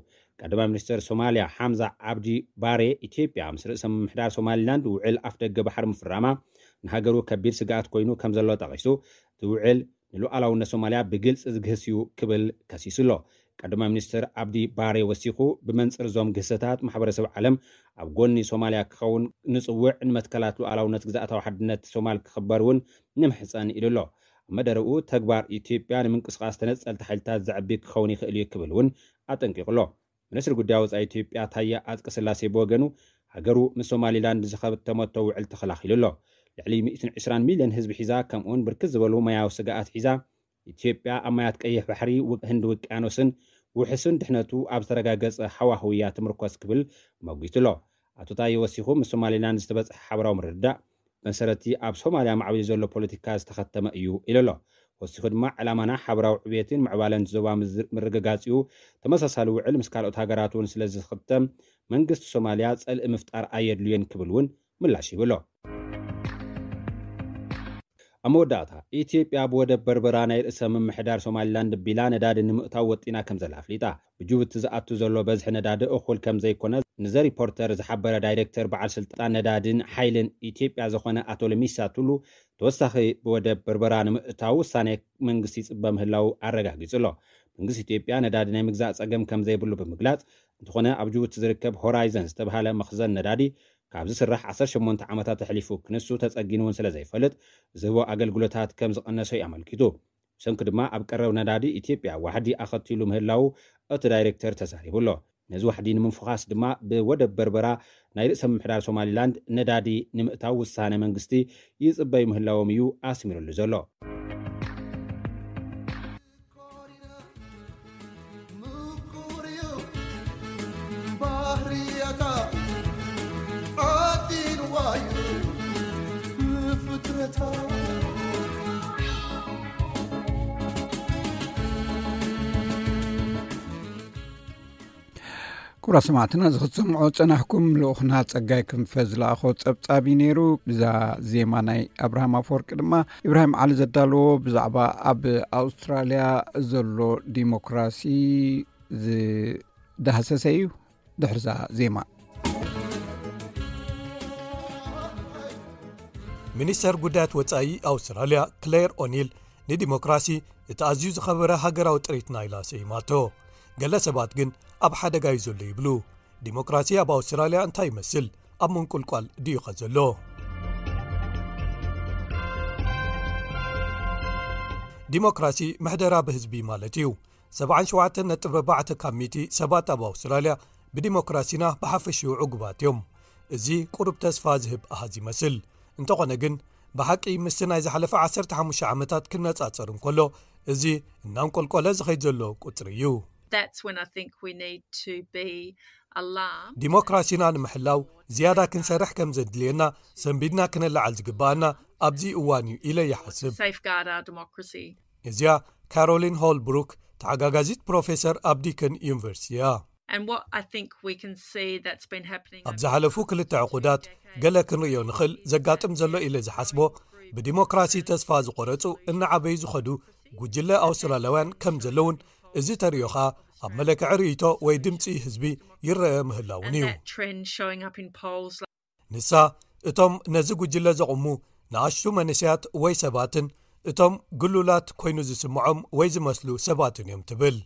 ቀዳማይ ሚኒስትር ሶማልያ ሓምዛ ዓብዲ ባሬ ኢትዮጵያ ምስ ርእሰ ምምሕዳር ሶማሊላንድ ውዕል ኣፍ ደገ ባሕሪ ምፍራማ ንሃገሩ ከቢድ ስጋኣት ኮይኑ ከም ዘሎ ጠቒሱ እቲ ውዕል ንሉኣላውነት ሶማልያ ብግልፂ ዝግህስ እዩ ክብል ከሲሱ ኣሎ ቀዳማይ ሚኒስትር ኣብዲ ባሬ ወሲኹ ብመንፅር እዞም ግህሰታት ማሕበረሰብ ዓለም ኣብ ጎኒ ሶማልያ ክኸውን ንፅውዕ ንመትከላት ሉኣላውነት ግዛእታዊ ሓድነት ሶማል ክኽበር እውን ንምሕፀን ኢሉ ኣሎ ኣብ መደረኡ ተግባር ኢትዮጵያ ንምንቅስቃስ ተነፀልቲ ሓይልታት ዘዕቢ ክኸውን ይኽእል እዩ ክብል እውን ኣጠንቂቑ ኣሎ ሚኒስትሪ ጉዳይ ወፃኢ ኢትዮጵያ ታያ ኣፅቂ ስላሴ ብወገኑ ሃገሩ ምስ ሶማሊላንድ ዝኸተመቶ ውዕል ተኸላኺሉ ኣሎ ልዕሊ 120 ሚልዮን ህዝቢ ሒዛ ከምኡውን ብርክት ዝበሉ መያዊ ስጋኣት ሒዛ ኢትዮጵያ ኣብ ማያት ቀይሕ ባሕሪ ህንዲ ውቅያኖስን ውሕስን ድሕነቱ ኣብ ዝተረጋገፀ ሃዋህውያ ትምርኮስ ክብል መጒቱ ኣሎ ኣቶ ታዬ ወሲኹ ምስ ሶማሌላንድ ዝተበፅሐ ሓበራዊ ምርድዳእ መሰረቲ ኣብ ሶማልያ ማዕብሊ ዘሎ ፖለቲካ ዝተኸተመ እዩ ኢሉ ኣሎ ወሲኹ ድማ ዕላማና ሓበራዊ ዕብየትን ምዕባለን ዞባ ምርግጋፂኡ ተመሳሳሊ ውዕል ምስ ካልኦት ሃገራት እውን ስለ ዝኽተም መንግስቲ ሶማልያ ፀልኢ ምፍጣር ኣየድልየን ክብል እውን ምላሽ ይብሎ ኣመወዳእታ ኢትዮጵያ ብወደብ በርበራ ናይ ርእሰ ምምሕዳር ሶማልላንድ ቢላ ነዳዲ ንምእታው ወጢና ከም ዘላ ኣፍሊጣ ብጅቡቲ ዝኣቱ ዘሎ በዝሒ ነዳዲ እኹል ከም ዘይኮነ ንዘ ሪፖርተር ዝሓበረ ዳይረክተር በዓል ስልጣን ነዳድን ሓይልን ኢትዮጵያ ዝኾነ ኣቶ ለሚሳ ትሉ ተወሳኺ ብወደብ በርበራ ንምእታው ውሳነ መንግስቲ ይፅበ ምህላው ኣረጋጊጹ ኣሎ መንግስቲ ኢትዮጵያ ነዳዲ ናይ ምግዛእ ፀገም ከም ዘይብሉ ብምግላፅ እንትኾነ ኣብ ጅቡቲ ዝርከብ ሆራይዘን ዝተባሃለ መኽዘን ነዳዲ ካብዚ ስራሕ 18 ዓመታት ኣሕሊፉ ክንሱ ተፀጊን እውን ስለ ዘይፈልጥ ዝህቦ ኣገልግሎታት ከም ዝቐነሰ እዩ ኣመልኪቱ ሰንኪ ድማ ኣብ ቀረብ ነዳዲ ኢትዮጵያ ዋሕዲ ኣኸቲሉ ምህላው እቲ ዳይረክተር ተዛሪቡ ኣሎ ነዚ ዋሕዲ ንምንፍኻስ ድማ ብወደብ በርበራ ናይ ርእሰ ምምሕዳር ሶማሊላንድ ነዳዲ ንምእታው ውሳነ መንግስቲ ይፅበይ ምህላዎም እዩ ኣስሚሩሉ ዘሎ ኩራ ሰማዕትና ዚክትሰምዖ ፀናሕኩም ልኡክና ፀጋይ ክንፈ ዝለኣኸ ፀብፃብ እዩ ነይሩ እዛ ዜማ ናይ ኣብራሃማ ኣፈወርቂ ድማ እብራሂም ዓሊ ዘዳለዎ ብዛዕባ ኣብ ኣውስትራልያ ዘሎ ዲሞክራሲ ዝዳሃሰሰ እዩ ድሕርዛ ዜማ ሚኒስተር ጉዳያት ወፃኢ ኣውስትራልያ ክሌር ኦኒል ንዲሞክራሲ እቲ ኣዝዩ ዝኸበረ ሃገራዊ ጥሪትና ኢላ ሰይማቶ ገለ ሰባት ግን ኣብ ሓደጋ እዩ ዘሎ ይብሉ ዲሞክራሲ ኣብ ኣውስትራልያ እንታይ ይመስል ኣብ ምንቁልቋል ድዩኸ ዘሎ ዲሞክራሲ ምሕደራ ብህዝቢ ማለት እዩ 77.4 ካብ 100 ሰባት ኣብ ኣውስትራልያ ብዲሞክራሲና ብሓፈሽኡ ዕጉባት እዮም እዚ ቁሩብ ተስፋ ዝህብ ኣሃዝ ይመስል እንተኾነ ግን ብሓቂ ምስቲ ናይ ዝሓለፈ 15 ዓመታት ክነጻጽር እንከሎ እዚ እናንቈልቈለ ዝኸይድ ዘሎ ቁፅሪ እዩ ዲሞክራሲና ንምሕላው ዝያዳ ክንሰርሕ ከም ዘድልየና ሰንቢድና ክነላዓል ዝግባአና ኣብዚ እዋን እዩ ኢለ ይሓስብ እዚያ ካሮሊን ሆልብሩክ ተዓጋጋዚት ፕሮፌሰር ኣብ ዲከን ዩኒቨርሲቲ እያ ኣብ ዝሓለፉ ክልተ ዕቑዳት ገለ ክንርእዮ ንኽእል ዘጋጥም ዘሎ ኢለ ዝሓስቦ ብዲሞክራሲ ተስፋ ዝቖረፁ እናዓበይ ዝኸዱ ጉጅለ ኣውስትራልያውያን ከም ዘለውን እዚ ተሪዮ ኸኣ ኣብ መለክዒ ርእቶ ወይ ድምፂ ህዝቢ ይረአ ምህላውን እዩ ንሳ እቶም ነዚ ጉጅለ ዘቕሙ ንኣሽቱ መንስያት ወይ ሰባትን እቶም ግሉላት ኮይኑ ዝስምዖም ወይ ዝመስሉ ሰባትን እዮም ትብል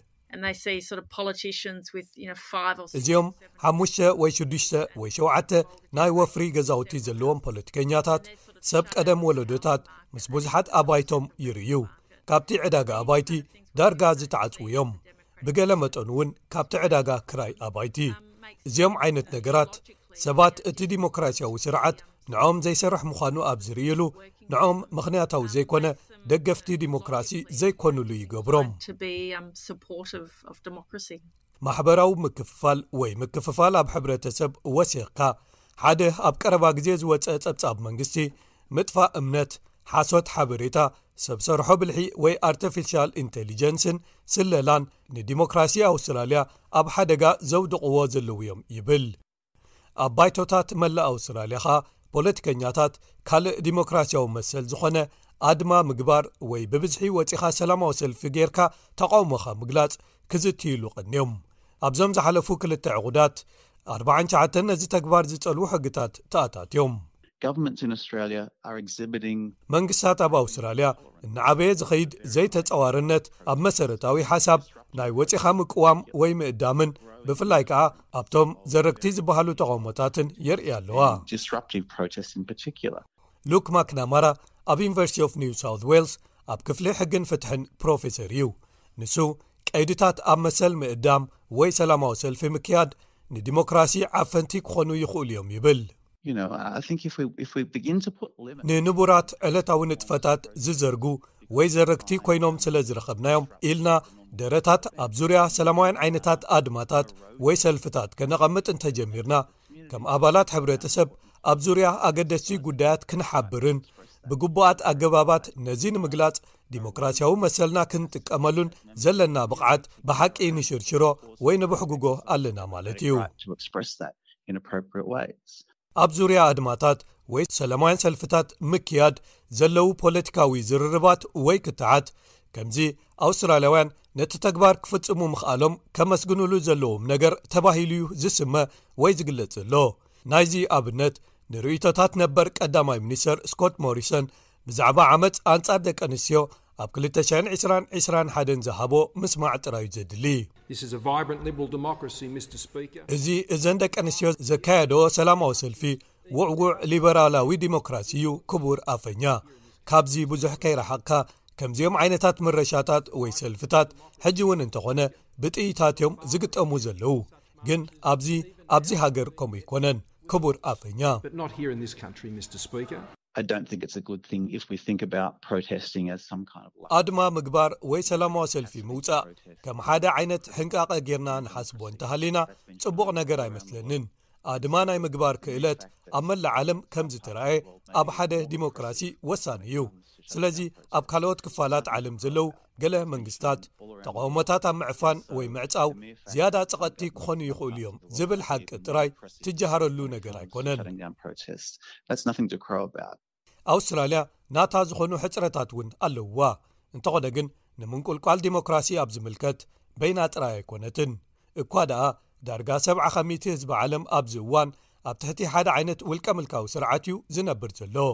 እዚኦም ሓሙሽተ ወይ ሽዱሽተ ወይ ሸውዓተ ናይ ወፍሪ ገዛውቲ ዘለዎም ፖለቲከኛታት ሰብ ቀደም ወለዶታት ምስ ብዙሓት ኣባይቶም ይርእዩ ካብቲ ዕዳጋ ኣባይቲ ዳርጋ ዝተዓፅው እዮም ብገለ መጠን እውን ካብቲ ዕዳጋ ክራይ ኣባይቲ እዚኦም ዓይነት ነገራት ሰባት እቲ ዲሞክራስያዊ ስርዓት ንዖም ዘይሰርሕ ምዃኑ ኣብ ዝርእሉ ንዖም ምኽንያታዊ ዘይኮነ ደገፍቲ ዲሞክራሲ ዘይኮኑሉ ይገብሮም ማሕበራዊ ምክፍፋል ወይ ምክፍፋል ኣብ ሕብረተሰብ ወሲኽካ ሓደ ኣብ ቀረባ ግዜ ዝወፀአ ጸብጻብ መንግስቲ ምጥፋእ እምነት ሓሶት ሓበሬታ ሰብ ሰርሖ ብልሒ ወይ ኣርቲፊሽል ኢንቴሊጀንስን ስለላን ንዲሞክራሲ ኣውስትራልያ ኣብ ሓደጋ ዘውድቕዎ ዘለው እዮም ይብል ኣብ ባይቶታት መላእ ኣውስትራልያ ኸ ፖለቲከኛታት ካልእ ዲሞክራሲያዊ መሰል ዝኾነ ኣድማ ምግባር ወይ ብብዝሒ ወፂኻ ሰላማዊ ሰልፊ ጌርካ ተቃውሞኻ ምግላጽ ክዝትይሉ ቐንዮም ኣብዞም ዝሓለፉ 2ልተ ዕቑዳት 49 ነዚ ተግባር ዝጸልዉ ሕግታት ተኣታት ዮም መንግስታት ኣብ ኣውስትራልያ እናዓበየ ዝኸይድ ዘይተፀዋርነት ኣብ መሰረታዊ ሓሳብ ናይ ወፂኻ ምቅዋም ወይ ምእዳምን ብፍላይ ከዓ ኣብቶም ዘረግቲ ዝበሃሉ ተቃውሞታትን የርእ ኣለዋ ሉክ ማክናማራ ኣብ ዩኒቨርሲቲ ኦፍ ኒው ሳውት ዌልስ ኣብ ክፍሊ ሕግን ፍትሕን ፕሮፌሰር እዩ ንሱ ቀይድታት ኣብ መሰል ምእዳም ወይ ሰላማዊ ሰልፊ ምክያድ ንዲሞክራሲ ዓፈንቲ ክኾኑ ይኽእሉ እዮም ይብል ንንቡራት ዕለታዊ ንጥፈታት ዝዘርጉ ወይ ዘረግቲ ኮይኖም ስለ ዝረኸብናዮም ኢልና ደረታት ኣብ ዙርያ ሰላማውያን ዓይነታት ኣድማታት ወይ ሰልፍታት ከነቐምጥ እንተጀሚርና ከም ኣባላት ሕብረተሰብ ኣብ ዙርያ ኣገደስቲ ጉዳያት ክንሓብርን ብግቡኣት ኣገባባት ነዚ ንምግላጽ ዲሞክራስያዊ መሰልና ክንጥቀመሉን ዘለና ብቕዓት ብሓቂ ንሽርሽሮ ወይ ንብሕግጎ ኣለና ማለት እዩ ኣብ ዙርያ ኣድማታት ወይ ሰላማውያን ሰልፍታት ምክያድ ዘለዉ ፖለቲካዊ ዝርርባት ወይ ክትዓት ከምዚ ኣውስትራልያውያን ነቲ ተግባር ክፍጽሙ ምኽኣሎም ከመስግንሉ ዘለዎም ነገር ተባሂሉ እዩ ዝስመ ወይ ዝግለጽ ኣሎ ናይዚ ኣብነት ንርእቶታት ነበር ቀዳማይ ሚኒስተር ስኮት ሞሪሰን ብዛዕባ ዓመፅ ኣንጻር ደቂ ኣንስትዮ ኣብ 2221 ዝሃቦ ምስማዕ ጥራዩ ዘድሊ እዚ እዘን ደቂ ኣንስትዮ ዘካየዶ ሰላማዊ ሰልፊ ውዕውዕ ሊበራላዊ ዲሞክራሲ እዩ ክቡር ኣፈኛ ካብዚ ብዙሕ ከይረሓቕካ ከምዚኦም ዓይነታት መረሻታት ወይ ሰልፍታት ሕጂ እውን እንተኾነ ብጥይታት እዮም ዝግጠሙ ዘለዉ ግን ኣብዚ ኣብዚ ሃገር ከምኡ ይኮነን ክቡር ኣፈኛ ኣድማ ምግባር ወይ ሰላማዊ ሰልፊ ምውፃእ ከም ሓደ ዓይነት ሕንቃቐ ጌርና ንሓስቦ እንተሃሊና ጽቡቕ ነገር ኣይመስለንን ኣድማ ናይ ምግባር ክእለት ኣብ መላእ ዓለም ከም ዝተረአየ ኣብ ሓደ ዲሞክራሲ ወሳኒ እዩ ስለዚ ኣብ ካልኦት ክፋላት ዓለም ዘለው ገለ መንግስትታት ተቃውሞታት ኣብ ምዕፋን ወይ ምዕፃው ዝያዳ ፀቐጥቲ ክኾኑ ይኽእሉ እዮም ዝብል ሓቂ ጥራይ ትጀሃረሉ ነገር ኣይኮነን ኣውስትራልያ ናታ ዝኾኑ ሕፅረታት እውን ኣለውዋ እንተኾነ ግን ንምንቁልቋል ዲሞክራሲ ኣብ ዝምልከት በይናጥራይ ኣይኮነትን እኳ ደኣ ዳርጋ 7ብ ከሚ ህዝቢ ዓለም ኣብዚ እዋን ኣብ ትሕቲ ሓደ ዓይነት ውልቀ ምልካዊ ስርዓት እዩ ዝነብር ዘሎ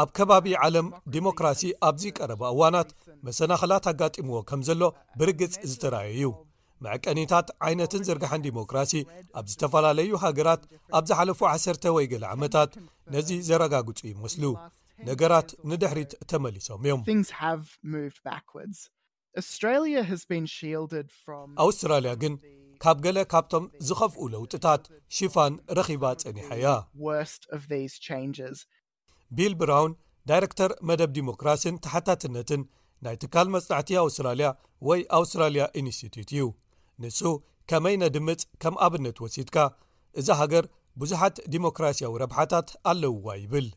ኣብ ከባቢ ዓለም ዲሞክራሲ ኣብዚቀረባ እዋናት መሰናኽላት ኣጋጢምዎ ከም ዘሎ ብርግጽ ዝተረኣየዩ መዕቀኒታት ዓይነትን ዝርግሓን ዲሞክራሲ ኣብ ዝተፈላለዩ ሃገራት ኣብ ዝሓለፉ ዓሰርተ ወይ ገለ ዓመታት ነዚ ዘረጋግፁ ይመስሉ ነገራት ንድሕሪት ተመሊሶም እዮምኣውስትራልያ ግን ካብ ገለ ካብቶም ዝኸፍኡ ለውጥታት ሽፋን ረኺባ ፀኒሐያ ቢል ብራውን ዳይረክተር መደብ ዲሞክራሲን ተሓታትነትን ናይ ትካል መፅናዕቲ ኣውስትራልያ ወይ ኣውስትራልያ ኢንስትትት እዩ ንሱ ከመይ ነድምፅ ከም ኣብነት ወሲድካ እዚ ሃገር ብዙሓት ዲሞክራስያዊ ረብሓታት ኣለውዋ ይብል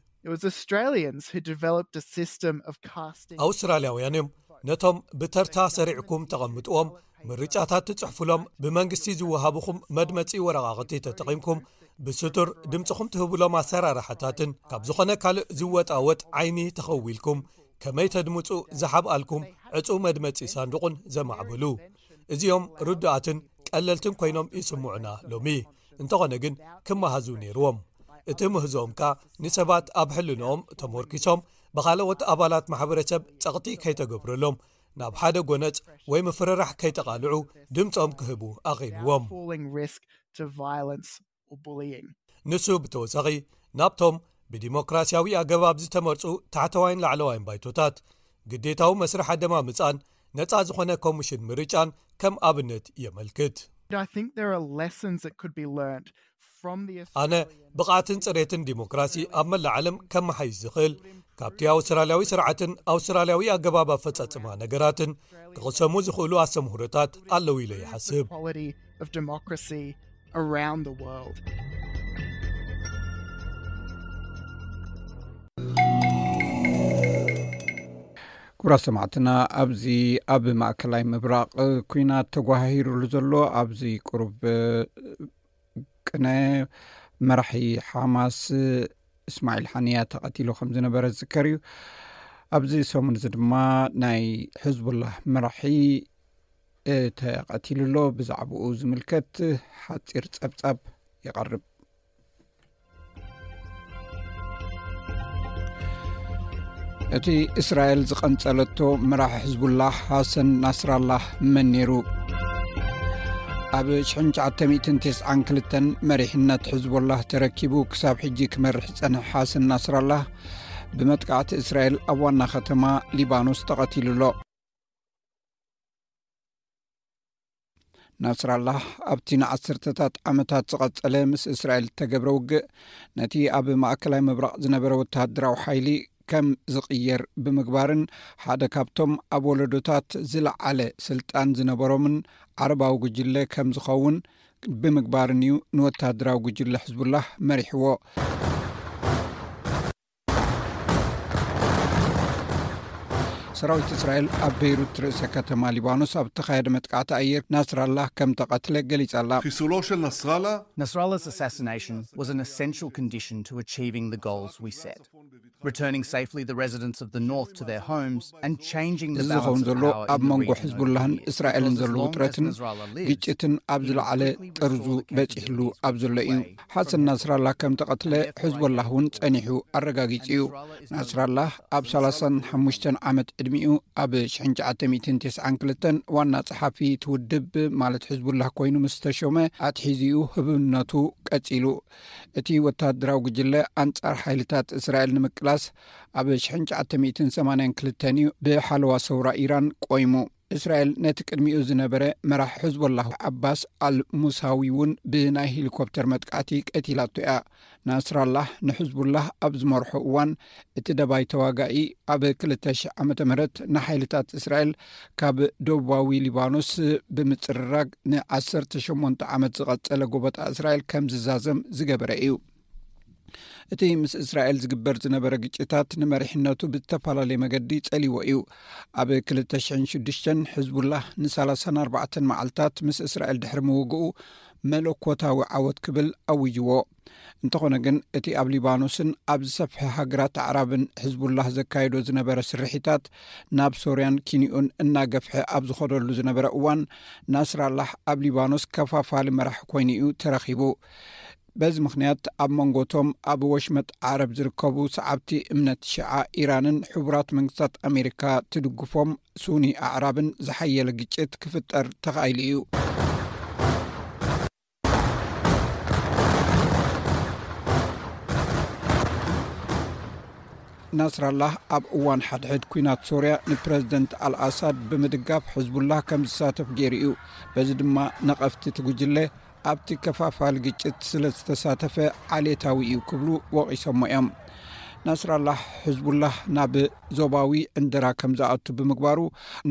ኣውስትራልያውያን እዮም ነቶም ብተርታ ሰሪዕኩም ተቐምጥዎም ምርጫታት ትፅሕፍሎም ብመንግስቲ ዝወሃብኹም መድመፂ ወረቓቕቲ ተጠቒምኩም ብስቱር ድምፅኹም ትህብሎም ኣሰራርሓታትን ካብ ዝኾነ ካልእ ዝወጣወጥ ዓይኒ ተኸዊልኩም ከመይ ተድምፁ ዝሓብኣልኩም ዕፁ መድመፂ ሳንዱቕን ዘማዕብሉ እዚኦም ርዳኣትን ቀለልትን ኮይኖም ይስምዑና ሎሚ እንተኾነ ግን ክመሃዙ ነይርዎም እቲ ምህዞኦም ካ ንሰባት ኣብ ሕልንኦም ተመርኪሶም ብካልኦት ኣባላት ማሕበረሰብ ጨቕቲ ከይተገብረሎም ናብ ሓደ ጎነፅ ወይ ምፍርራሕ ከይተቓልዑ ድምፆም ክህቡ ኣቂብዎም ንሱ ብተወሳኺ ናብቶም ብዲሞክራስያዊ ኣገባብ ዝተመርፁ ታሕተዋይን ላዕለዋይን ባይቶታት ግዴታዊ መስረሕ ድማ ምፃን ነፃ ዝኾነ ኮሚሽን ምርጫን ከም ኣብነት የመልክት ኣነ ብቕዓትን ፅሬትን ዲሞክራሲ ኣብ መላእ ዓለም ከመሓይሽ ዝኽእል ካብቲ ኣውስትራልያዊ ስርዓትን ኣውስትራልያዊ ኣገባብ ኣፈጻጽማ ነገራትን ክቕሰሙ ዝኽእሉ ኣሰምሁሮታት ኣለው ኢለ ይሓስብ እብራ ሰማዕትና ኣብዚ ኣብ ማእከላይ ምብራቕ ኩና ተጓሂሩሉ ዘሎ ኣብዚ ቁሩብ ቅነ መራሒ ሓማስ እስማዒል ሓንያ ተቐቲሉ ከም ዝነበረ ዝዝከር እዩ ኣብዚ ሰሙን እዚ ድማ ናይ ህዝቡላህ መራሒ ተቐቲሉሎ ብዛዕባኡ ዝምልከት ሓፂር ፀብጻብ ይቐርብ እቲ እስራኤል ዝቐንጸለቶ ምራሕ ሕዝቡላህ ሓሰን ናስራላህ መን ነይሩ ኣብ 6992 መሪሕነት ሕዝቡላህ ተረኪቡ ክሳብ ሕጂ ክመርሕ ዝጸንሕ ሓሰን ናስራላህ ብመትካዕቲ እስራኤል ኣብ ዋና ኸተማ ሊባኖስ ተቐቲሉ ኣሎ ናስራላህ ኣብቲ ንዓሰርተታት ዓመታት ዝቐጸለ ምስ እስራኤል እተገብረ ውግእ ነቲ ኣብ ማእከላይ መብራቕ ዝነበረ ወታሃድራዊ ሓይሊ ከም ዝቕየር ብምግባርን ሓደ ካብቶም ኣብ ወለዶታት ዝለዓለ ስልጣን ዝነበሮምን ዓረባዊ ግጅለ ከም ዝኸውን ብምግባርን እዩ ንወታደራዊ ግጅለ ሕዝቡላህ መሪሕዎ ሰራዊት እስራኤል ኣብ ቤይሩት ርእሰ ከተማ ሊባኖስ ኣብ ተኻየደ መጥቃዕቲ ኣየር ናስራላ ከም ተቐትለ ገሊጻ ኣላ Nasrallah's assassination was an essential condition to achieving the goals we set. Returning safely the residents of the north to their homes and changing the balance ዘሎ ኣብ መንጎ ሕዝቡላህን እስራኤልን ዘሎ ውጥረትን ግጭትን ኣብ ዝለዓለ ጠርዙ በፂሕሉ ኣብ ዘሎ እዩ ሓሰን ናስራላ ከም ተቐትለ ሕዝቡላህ እውን ጸኒሑ ኣረጋጊጹ እዩ ናስራላህ ኣብ 35 ዓመት ቅድሚኡ ኣብ 992 ዋና ፀሓፊ ትውድብ ማለት ሕዝቡላህ ኮይኑ ምስ ተሾመ ኣትሒዝኡ ህብነቱ ቀፂሉ እቲ ወታደራዊ ጉጅለ ኣንጻር ሓይልታት እስራኤል ንምቅላስ ኣብ 982 እዩ ብሓለዋ ሰውራ ኢራን ቆይሙ እስራኤል ነቲ ቅድሚኡ ዝነበረ መራሒ ሕዝቡላህ ዓባስ ኣልሙሳዊ እውን ብናይ ሂሊኮፕተር መጥካዕቲ ቀቲላቱ እያ ናእስራላህ ንሕዝቡላህ ኣብ ዝመርሑ እዋን እቲ ደባይ ተዋጋኢ ኣብ 200 ዓ ምት ንሓይልታት እስራኤል ካብ ደቡባዊ ሊባኖስ ብምፅርራግ ን18 ዓመት ዝቐፀለ ጎቦጣ እስራኤል ከም ዝዛዘም ዝገበረ እዩ እቲ ምስ እስራኤል ዝግበር ዝነበረ ግጭታት ንመሪሕነቱ ብዝተፈላለየ መገዲ ጸሊዎ እዩ ኣብ 206 ሕዝቡላህ ን34 መዓልትታት ምስ እስራኤል ድሕሪ ምውግኡ መለኮታዊ ዓወት ክብል ኣውይዎ እንተኾነ ግን እቲ ኣብ ሊባኖስን ኣብ ዝሰፍሐ ሃገራት ዓራብን ሕዝቡላህ ዘካየዶ ዝነበረ ስርሒታት ናብ ሶርያን ኪኒኡን እናገፍሐ ኣብ ዝኸደሉ ዝነበረ እዋን ናስራላሕ ኣብ ሊባኖስ ከፋፋሊ መራሒ ኮይኑ እዩ ተረኺቡ በዚ ምክንያት ኣብ መንጎቶም ኣብ ወሽመጥ ዓረብ ዝርከቡ ሰዓብቲ እምነት ሸዓ ኢራንን ሕቡራት መንግስታት ኣሜሪካ ትድግፎም ሱኒ ኣዕራብን ዝሓየለ ግጭት ክፍጠር ተኻኢሉ እዩ ናስራላህ ኣብ እዋን ሓድሕድ ኩናት ሶርያ ንፕረዚደንት ኣልኣሳድ ብምድጋፍ ሕዝቡላህ ከም ዝሳተፍ ገይሩ እዩ በዚ ድማ ነቐፍቲ ትጉጅለ ኣብቲ ከፋፋል ግጭት ስለ ዝተሳተፈ ዓሌታዊ እዩ ክብሉ ወቒሶሞ እዮም ናስራላህ ሕዝቡላህ ናብ ዞባዊ እንድራ ከም ዝኣቱ ብምግባሩ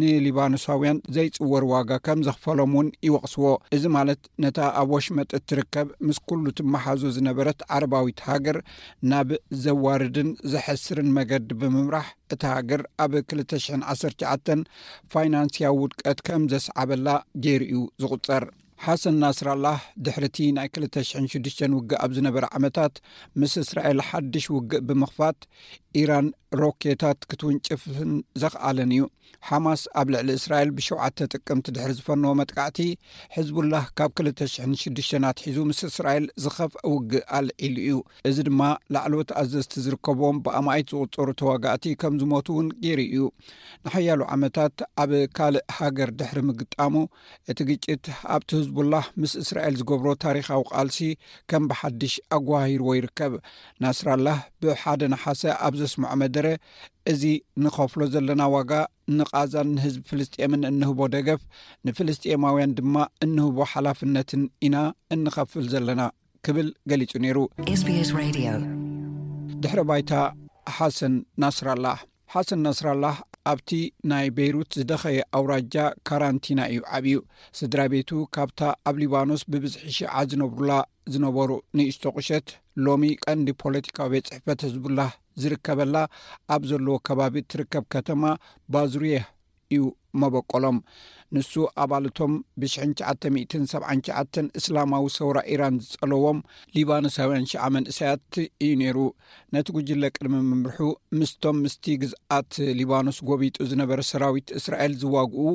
ንሊባኖሳውያን ዘይፅወር ዋጋ ከም ዘኽፈሎም እውን ይወቕስዎ እዚ ማለት ነታ ኣብ ወሽመጥ እትርከብ ምስ ኩሉ ትመሓዞ ዝነበረት ዓረባዊት ሃገር ናብ ዘዋርድን ዘሐስርን መገዲ ብምምራሕ እቲ ሃገር ኣብ 219 ፋይናንስያዊ ውድቀት ከም ዘስዓበላ ገይሩ እዩ ዝቁፀር ሓሰን ናስራላህ ድሕርቲ ናይ 26 ውግእ ኣብ ዝነበረ ዓመታት ምስ እስራኤል ሓድሽ ውግእ ብምኽፋት ኢራን ሮኬታት ክትውንጭፍን ዘኽኣለን እዩ ሓማስ ኣብ ልዕሊ እስራኤል ብ7 ጥቅምቲ ድሕሪ ዝፈንዎ መጥቃዕቲ ሕዝቡላህ ካብ 26 ኣትሒዙ ምስ እስራኤል ዝኸፍአ ውግእ ኣልዒሉ እዩ እዚ ድማ ላዕለወት ኣዘዝቲ ዝርከቦም ብኣማይት ዝቕፀሩ ተዋጋእቲ ከም ዝሞቱ እውን ገይሩ እዩ ንሓያሉ ዓመታት ኣብ ካልእ ሃገር ድሕሪ ምግጣሙ እቲ ግጭት ኣብቲ ህዝ ሕዝቡላህ ምስ እስራኤል ዝገብሮ ታሪካዊ ቃልሲ ከም ብሓድሽ ኣጓሂርዎ ይርከብ ናስራላህ ብሓደ ናሓሰ ኣብ ዘስምዖ መደረ እዚ ንኸፍሎ ዘለና ዋጋ ንቓዛን ንህዝቢ ፍልስጥኤምን እንህቦ ደገፍ ንፍልስጥኤማውያን ድማ እንህቦ ሓላፍነትን ኢና እንኸፍል ዘለና ክብል ገሊጹ ነይሩ ስbs ድሕሪ ባይታ ሓሰን ናስራላህ ሓሰን ናስራላህ ኣብቲ ናይ ቤይሩት ዝደኸየ ኣውራጃ ካራንቲና እዩ ዓብዩ ስድራ ቤቱ ካብታ ኣብ ሊባኖስ ብብዝሒ ሸዓ ዝነብሩላ ዝነበሩ ንእስተቑሸት ሎሚ ቀንዲ ፖለቲካቤት ፅሕፈት ህዝቡላ ዝርከበላ ኣብ ዘለዎ ከባቢ ትርከብ ከተማ ባዙርያ እዩ መበቀሎም ንሱ ኣባልቶም ብ 979 እስላማዊ ሰውራ ኢራን ዝጸለዎም ሊባኖሳውያን ሸዓ መንእሰያት እዩ ነይሩ ነቲ ጉጅለ ቅድሚ ምምርሑ ምስቶም ምስቲ ግዝኣት ሊባኖስ ጎቢጡ ዝነበረ ሰራዊት እስራኤል ዝዋግኡ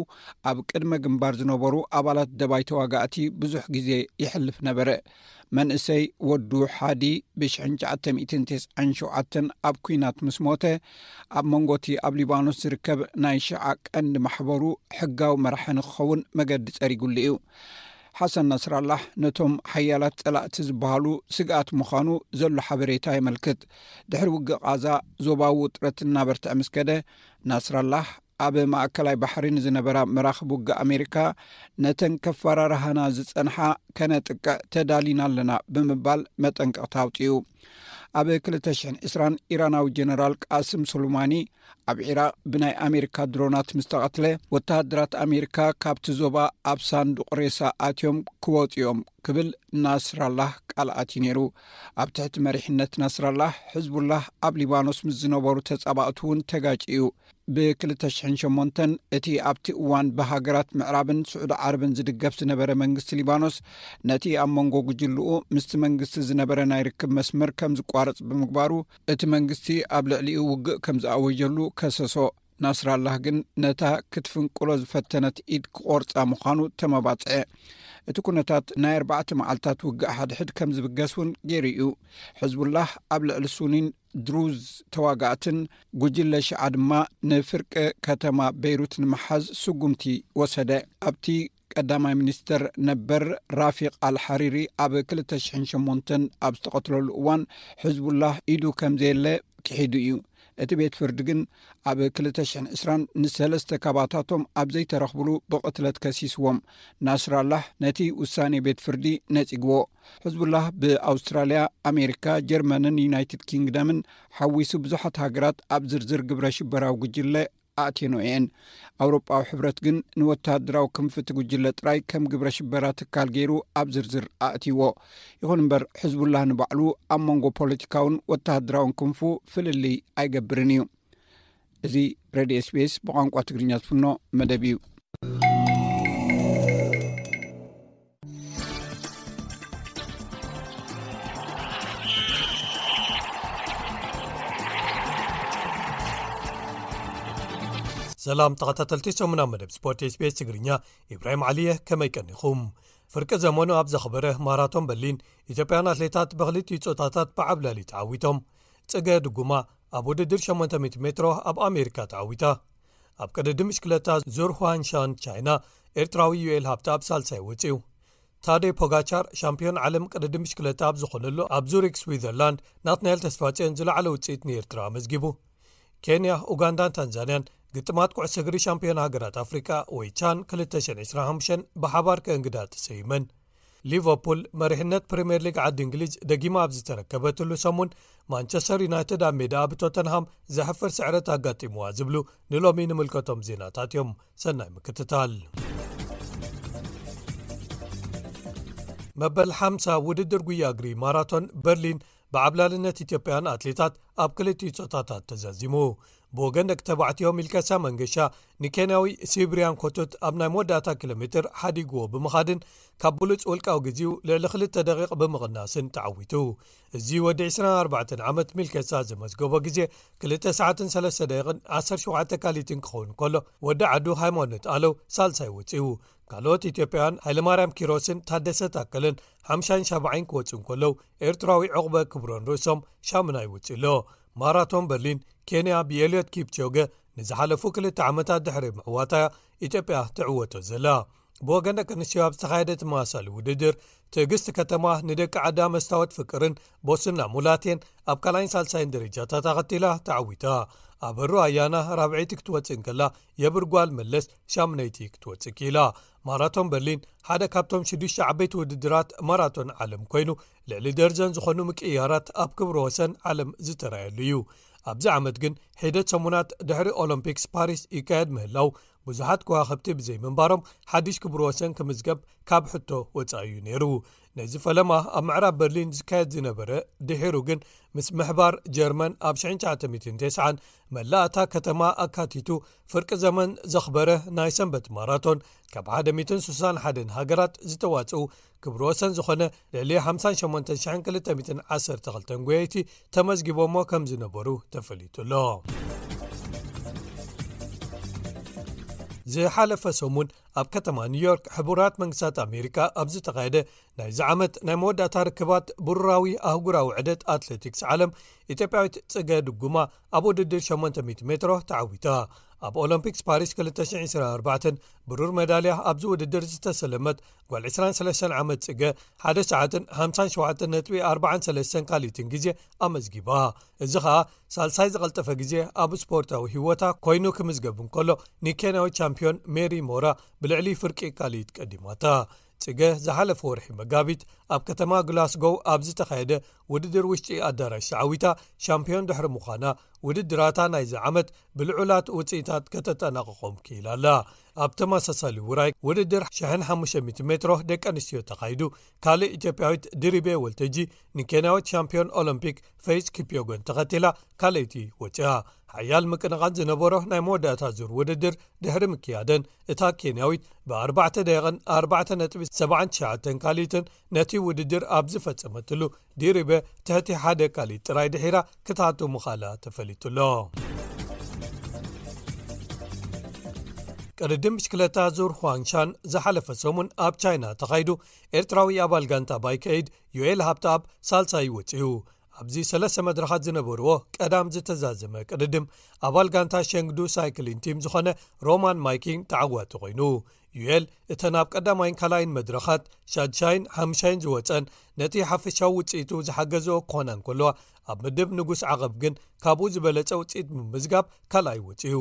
ኣብ ቅድመ ግንባር ዝነበሩ ኣባላት ደባይ ተዋጋእቲ ብዙሕ ግዜ ይሕልፍ ነበረ መንእሰይ ወዱ ሓዲ ብ997 ኣብ ኩናት ምስ ሞተ ኣብ መንጎቲ ኣብ ሊባኖስ ዝርከብ ናይ ሸዓ ቀንዲ ማሕበሩ ሕጋዊ መርሒን ክኸውን መገዲ ፀሪጉሉ እዩ ሓሰን ናስራላሕ ነቶም ሓያላት ፀላእቲ ዝበሃሉ ስግኣት ምዃኑ ዘሎ ሓበሬታ የመልክት ድሕሪ ውግእ ቃዛ ዞባዊ ውጥረት ና በርትዕ ምስ ከደ ናስራላሕ ኣብ ማእከላይ ባሕሪን ዝነበራ ምራኽ ውጊ ኣሜሪካ ነተን ከፈራርሃና ዝጸንሓ ከነጥቅዕ ተዳሊና ኣለና ብምባል መጠንቀቕታ ኣውፅኡ ኣብ 2,2020 ኢራናዊ ጀነራል ቃስም ሱልማኒ ኣብ ዒራቅ ብናይ ኣሜሪካ ድሮናት ምስ ተቐትለ ወተሃድራት ኣሜሪካ ካብቲ ዞባ ኣብ ሳንዱቕ ሬሳ ኣትዮም ክወፅኦም ክብል ናስራላህ ቃልኣትዩ ነይሩ ኣብ ትሕቲ መሪሕነት ናስራላህ ሕዝቡላህ ኣብ ሊባኖስ ምስ ዝነበሩ ተጻባእቲ እውን ተጋጭ እዩ ብ208 እቲ ኣብቲ እዋን ብሃገራት ምዕራብን ስዑድ ዓረብን ዝድገፍ ዝነበረ መንግስቲ ሊባኖስ ነቲ ኣብ መንጎ ጉጅልኡ ምስቲ መንግስቲ ዝነበረ ናይ ርክብ መስመር ከም ዝቋረፅ ብምግባሩ እቲ መንግስቲ ኣብ ልዕሊኡ ውግእ ከም ዝኣወጀሉ ከሰሶ ናስራላህ ግን ነታ ክትፍንቅሎ ዝፈተነት ኢድ ክቆርፃ ምዃኑ ተመባፅዐ እቲ ኩነታት ናይ ኣባዕቲ መዓልትታት ውግእ ሓድሕድ ከም ዝብገስ እውን ገይሩ እዩ ሕዝቡላህ ኣብ ልዕሊ ሱኒን ድሩዝ ተዋጋእትን ጉጅለ ሸዓ ድማ ንፍርቂ ከተማ በይሩት ንምሓዝ ስጉምቲ ወሰደ ኣብቲ ቀዳማይ ሚኒስትር ነበር ራፊቅ አልሓሪሪ ኣብ 2ሽ08 ኣብ ዝተቀትለሉ እዋን ሕዝቡላህ ኢዱ ከምዘየለ ክሒዱ እዩ እቲ ቤት ፍርዲ ግን ኣብ 220 ንሰለስተ ካባታቶም ኣብ ዘይተረኽብሉ ብቕትለት ከሲስዎም ናስራላህ ነቲ ውሳኔ ቤት ፍርዲ ነፂግዎ ሕዝቡላህ ብኣውስትራልያ ኣሜሪካ ጀርመንን ዩናይትድ ኪንግደምን ሓዊሱ ብዙሓት ሃገራት ኣብ ዝርዝር ግብረ ሽበራዊ ጉጅለ እየን ኣውሮጳዊ ሕብረት ግን ንወተሃደራዊ ክንፍቲ ጉጅለ ጥራይ ከም ግብረ ሽበራ ትካል ገይሩ ኣብ ዝርዝር ኣእቲዎ ይኹን እምበር ሕዝቡላ ንባዕሉ ኣብ መንጎ ፖለቲካውን ወተሃደራውን ክንፉ ፍልሊ ኣይገብርን እዩ እዚ ሬድዮ ስፔስ ብቋንቋ ትግርኛ ዝፍኖ መደብ እዩ ሰላም ተታ8 መብ ስፖርት ስቤስ ትግርኛ ኢብራሂም ዓሊ የ ከመይቀኒኹም ፍርቂ ዘመኑ ኣብ ዘኽበረ ማራቶን በሊን ኢትዮጵያን ኣትሌታት ብክልትዩ ፆታታት ብዓብላሊ ተዓዊቶም ፅገድ ጉማ ኣብ ውድድር 80 ሜትሮ ኣብ ኣሜሪካ ተዓዊታ ኣብ ቅድዲ ምሽክለታ ዙርሁንሻን ቻይና ኤርትራዊ ዩኤል ሃብቲ ኣብ ሳልሳይ ውፅው ታደይ ፖጋቻር ሻምፒዮን ዓለም ቅደዲ ምሽክለታ ኣብ ዝኾነሉ ኣብ ዙሪክ ስዊዘርላንድ ናት ናይል ተስፋፅኦን ዝለዕለ ውፅኢት ንኤርትራ ኣመዝጊቡ ኬንያ ኡጋንዳን ታንዛንያን ግጥማት ኩዕሶ እግሪ ሻምፒዮና ሃገራት ኣፍሪቃ ወይ ቻን 225 ብሓባር ከእንግዳ ተሰይመን ሊቨርፑል መሪሕነት ፕሪምየር ሊግ ዓዲ እንግሊዝ ደጊማ ኣብ ዝተረከበትሉ ሰሙን ማንቸስተር ዩናይትድ ኣብ ሜዳ ብቶተንሃም ዘሕፍር ስዕረት ኣጋጢምዋ ዝብሉ ንሎሚ ንምልከቶም ዜናታት እዮም ሰናይ ምክትታል መበል 50 ውድድር ጉያ እግሪ ማራቶን በርሊን ብዓብላልነት ኢትዮጵያን ኣትሌታት ኣብ ክልቲ ፆታታት ተዘዚሙ ብወገን ደቂ ተባዕትዮ ሚልከሳ መንገሻ ንኬንያዊ ስብርያን ኮቱት ኣብ ናይ መወዳእታ ኪሎ ሜትር ሓዲግዎ ብምኻድን ካብ ብሉፅ ውልቃዊ ግዜኡ ልዕሊ ክ ደቂቕ ብምቕናስን ተዓዊቱ እዚ ወዲ 24 ዓመት ሚልከሳ ዘመዝገቦ ግዜ 293ቂ17 ካሊትን ክኸውን ከሎ ወዲ ዓዱ ሃይማኖት ኣለው ሳልሳይ ውፅዉ ካልኦት ኢትዮጵያን ሃይማርያም ኪሮስን ታደሰት ኣክልን 570 ክወፁን ከሎው ኤርትራዊ ዕቑበ ክብሮን ንርእሶም ሻሙናይ ውፅእሎ ማራቶን በርሊን ኬንያ ብኤልዮት ኪፕ ትገ ንዝሓለፉ ክልተ ዓመታት ድሕሪ ምዕዋታ ኢትዮጵያ ትዕወቶ ዘላ ብወገንደቂ ኣንስትዮ ኣብ ዝተኻየደ ት መሳሊ ውድድር ትእግስቲ ከተማ ንደቂ ዓዳ መስታወት ፍቅርን ቦስና ሙላቴን ኣብ ካልይን ሳልሳይን ደረጃታ ተኸቲላ ተዓዊታ ኣብ በሩ ኣያና 4 ክትወፅእን ከላ የብርጓል መለስ ሻምነይቲ ክትወፅእ ክኢላ ማራቶን በርሊን ሓደ ካብቶም 6ዱሽተ ዓበይቲ ውድድራት ማራቶን ዓለም ኮይኑ ልዕሊ ደርዘን ዝኾኑ ምቅያራት ኣብ ክብሮ ወሰን ዓለም ዝተረየሉ እዩ ኣብዚ ዓመት ግን ሒደት ሰሙናት ድሕሪ ኦሎምፒክስ ፓሪስ ይካየድ ምህላው ብዙሓት ከዋ ኸብቲ ብዘይምንባሮም ሓዲሽ ክብሮ ወሰን ክምዝገብ ካብ ሕቶ ወፃኢዩ ነይሩ ነዚ ፈለማ ኣብ ምዕራብ በርሊን ዝካየድ ዝነበረ ድሒሩ ግን ምስ ምሕባር ጀርመን ኣብ 99 መላእታ ከተማ ኣካቲቱ ፍርቂ ዘመን ዘኽበረ ናይ ሰንበት ማራቶን ካብ 161 ሃገራት ዝተዋፅኡ ክብሩ ወሰን ዝኾነ ልዕሊ 58212 ጎየይቲ ተመዝጊቦሞ ከም ዝነበሩ ተፈሊጡሎ ዝሓለፈ ሰሙን ኣብ ከተማ ኒውዮርክ ሕቡራት መንግስታት ኣሜሪካ ኣብ ዝተኻየደ ናይ ዓመት ናይ መወዳእታ ርክባት ብሩራዊ ኣህጉራዊ ዕደት ኣትለቲክስ ዓለም ኢትዮጵያዊት ፅገ ድጉማ ኣብ ውድድር 800 ሜትሮ ተዓዊታ ኣብ ኦሎምፒክስ ፓሪስ 224 ብሩር መዳልያ ኣብዚ ውድድር ዝተሰለመት ጓል 23 ዓመት ነጥቢ 43 ካልኢትን ግዜ ኣመዝጊባ እዚ ከዓ ሳልሳይ ዝቐልጠፈ ግዜ ኣብ ስፖርታዊ ህወታ ኮይኑ ክምዝገብ እንከሎ ንኬንያዊ ቻምፒዮን ሜሪ ሞራ ብልዕሊ ፍርቂ ካልኢት ቀዲማታ ጽገ ዝሓለፈ ወርሒ መጋቢት ኣብ ከተማ ግላስጎው ኣብዚ ተኻየደ ውድድር ውሽጢ ኣዳራሽ ዓዊታ ሻምፕዮን ድሕሪ ምዃና ውድድራእታ ናይዚ ዓመት ብልዑላት ውፅኢታት ከተጠናቕቆም ክኢል ኣላ ኣብ ተመሳሳሊ ውራይ ውድድር 650 ሜትሮ ደቂ ኣንስትዮ ተኻይዱ ካልእ ኢትጵያዊት ድሪቤ ወልተጂ ንኬንያዊት ሻምፕዮን ኦሎምፒክ ፈይፅ ኪፕዮጎን ተኸቲላ ካልእ እቲ ወጪያ ዕያል ምቅንቓን ዝነበሮ ናይ መወዳእታ ዙር ውድድር ድሕሪ ምክያደን እታ ኬንያዊት ብ4 ደቕን 4 ነጥቢ799 ካሊትን ነቲ ውድድር ኣብ ዝፈጸመትሉ ዲርበ ትሕቲ 1ደ ካሊት ጥራይ ድሒራ ክታሃትሙኻላ ተፈሊጡ ኣሎ ቅርዲን ምሽክለታ ዙር ሆዋንሻን ዝሓለፈ ሰሙን ኣብ ቻይና ተኻይዱ ኤርትራዊ ኣባል ጋንታ ባይ ከይድ ዩኤል ሃብቲ ኣብ ሳልሳይ ውፅኡ ኣብዚ ሰለስተ መድረኻት ዝነበርዎ ቀዳም ዝተዛዘመ ቅድድም ኣባል ጋንታ ሸንግዱ ሳይክሊን ቲም ዝኾነ ሮማን ማይኪን ተዓዋጡ ኮይኑ ዩኤል እተ ናብ ቀዳማይን ካልኣይን መድረኻት ሻድሻይን ሓምሻይን ዝወፀን ነቲ ሓፈሻዊ ውፅኢቱ ዝሓገዝዎ ክኾና ንከልዋ ኣብ ምድብ ንጉስ ዓቐብ ግን ካብኡ ዝበለፀ ውፅኢት ብምዝጋብ ካልኣይ ውፅኡ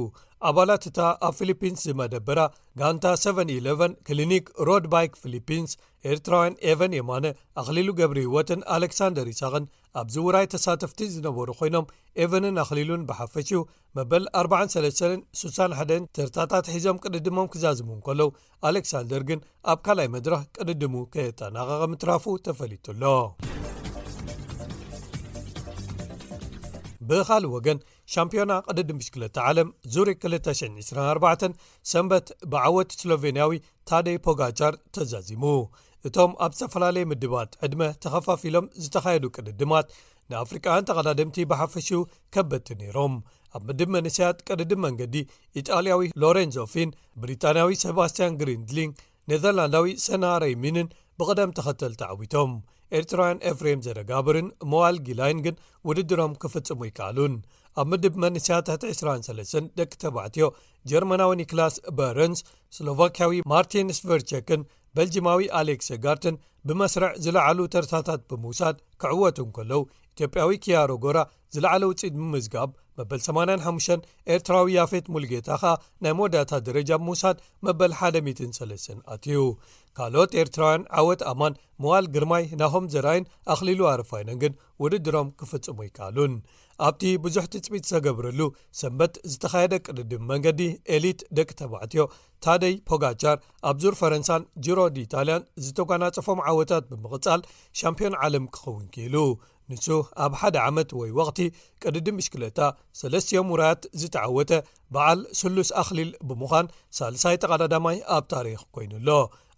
ኣባላት እታ ኣብ ፊልፒንስ ዝመደብራ ጋንታ 711 ክሊኒክ ሮድ ባይክ ፊሊፒንስ ኤርትራውያን ኤቨን የማነ ኣኽሊሉ ገብሪ ህወትን ኣሌክሳንደር ይሳቕን ኣብዚ ውራይ ተሳትፍቲ ዝነበሩ ኮይኖም ኤቨንን ኣኽሊሉን ብሓፈሽዩ መበል 4361 ትርታታት ሒዞም ቅድድሞም ክዛዝሙእን ከሎዉ ኣሌክሳንደር ግን ኣብ ካልኣይ መድረህ ቅድድሙ ከተናቐቐ ምትራፉ ተፈሊቱ ኣሎ ብኻልእ ወገን ሻምፒዮና ቅድድም ምሽክለታ ዓለም ዙሪክ 224 ሰንበት ብዓወት ስሎቬንያዊ ታደይ ፖጋቻር ተዛዚሙ እቶም ኣብ ዝተፈላለየ ምድባት ዕድመ ተኸፋፊሎም ዝተኻየዱ ቅድድማት ንኣፍሪቃውያን ተቐዳድምቲ ብሓፈሽው ከበድቲ ነይሮም ኣብ ምድብ መንስያት ቅድድም መንገዲ ኢጣልያዊ ሎሬንዞ ፊን ብሪጣንያዊ ሰባስትያን ግሪንድሊንግ ኔዘርላንዳዊ ሰናረይ ሚንን ብቕደም ተኸተል ተዓዊቶም ኤርትራውያን ኤፍሬም ዘደጋብርን ሞዋል ጊላይን ግን ውድድሮም ክፍጽሙ ይከኣሉን ኣብ ምድብ መንስያ ትሕቲ 23 ደቂ ተባዕትዮ ጀርመናዊ ኒክላስ በረንስ ስሎቫኪያዊ ማርቲን ስቨርቸክን በልጅማዊ ኣሌክስ ጋርትን ብመስርዕ ዝለዓሉ ተርታታት ብምውሳድ ክዕወቱ እንከለዉ ኢትዮጵያዊ ክያሮ ጎራ ዝለዕለ ውፅኢት ብምዝጋብ መበል 85 ኤርትራዊ ያፌት ሙልጌታ ኸ ናይ መወዳእታ ደረጃ ብምውሳድ መበል 130 ኣትዩ ካልኦት ኤርትራውያን ዓወት ኣማን መዋል ግርማይ ናሆም ዘራይን ኣኽሊሉ ኣረፋይነን ግን ውድድሮም ክፍጽሙ ይከኣሉን ኣብቲ ብዙሕ ትፅቢት ዝተገብረሉ ሰንበት ዝተኻየደ ቅድድም መንገዲ ኤሊት ደቂ ተባዕትዮ ታደይ ፖጋቻር ኣብ ዙር ፈረንሳን ጂሮ ዲኢታልያን ዝተጓናፀፎም ዓወታት ብምቕጻል ሻምፒዮን ዓለም ክኸውን ክኢሉ ንሱ ኣብ ሓደ ዓመት ወይ ወቅቲ ቅድዲ ምሽክለታ ሰለስትዮም ውራያት ዝተዓወተ በዓል ስሉስ ኣኽሊል ብምዃን ሳልሳይ ተቐዳዳማይ ኣብ ታሪክ ኮይኑ ኣሎ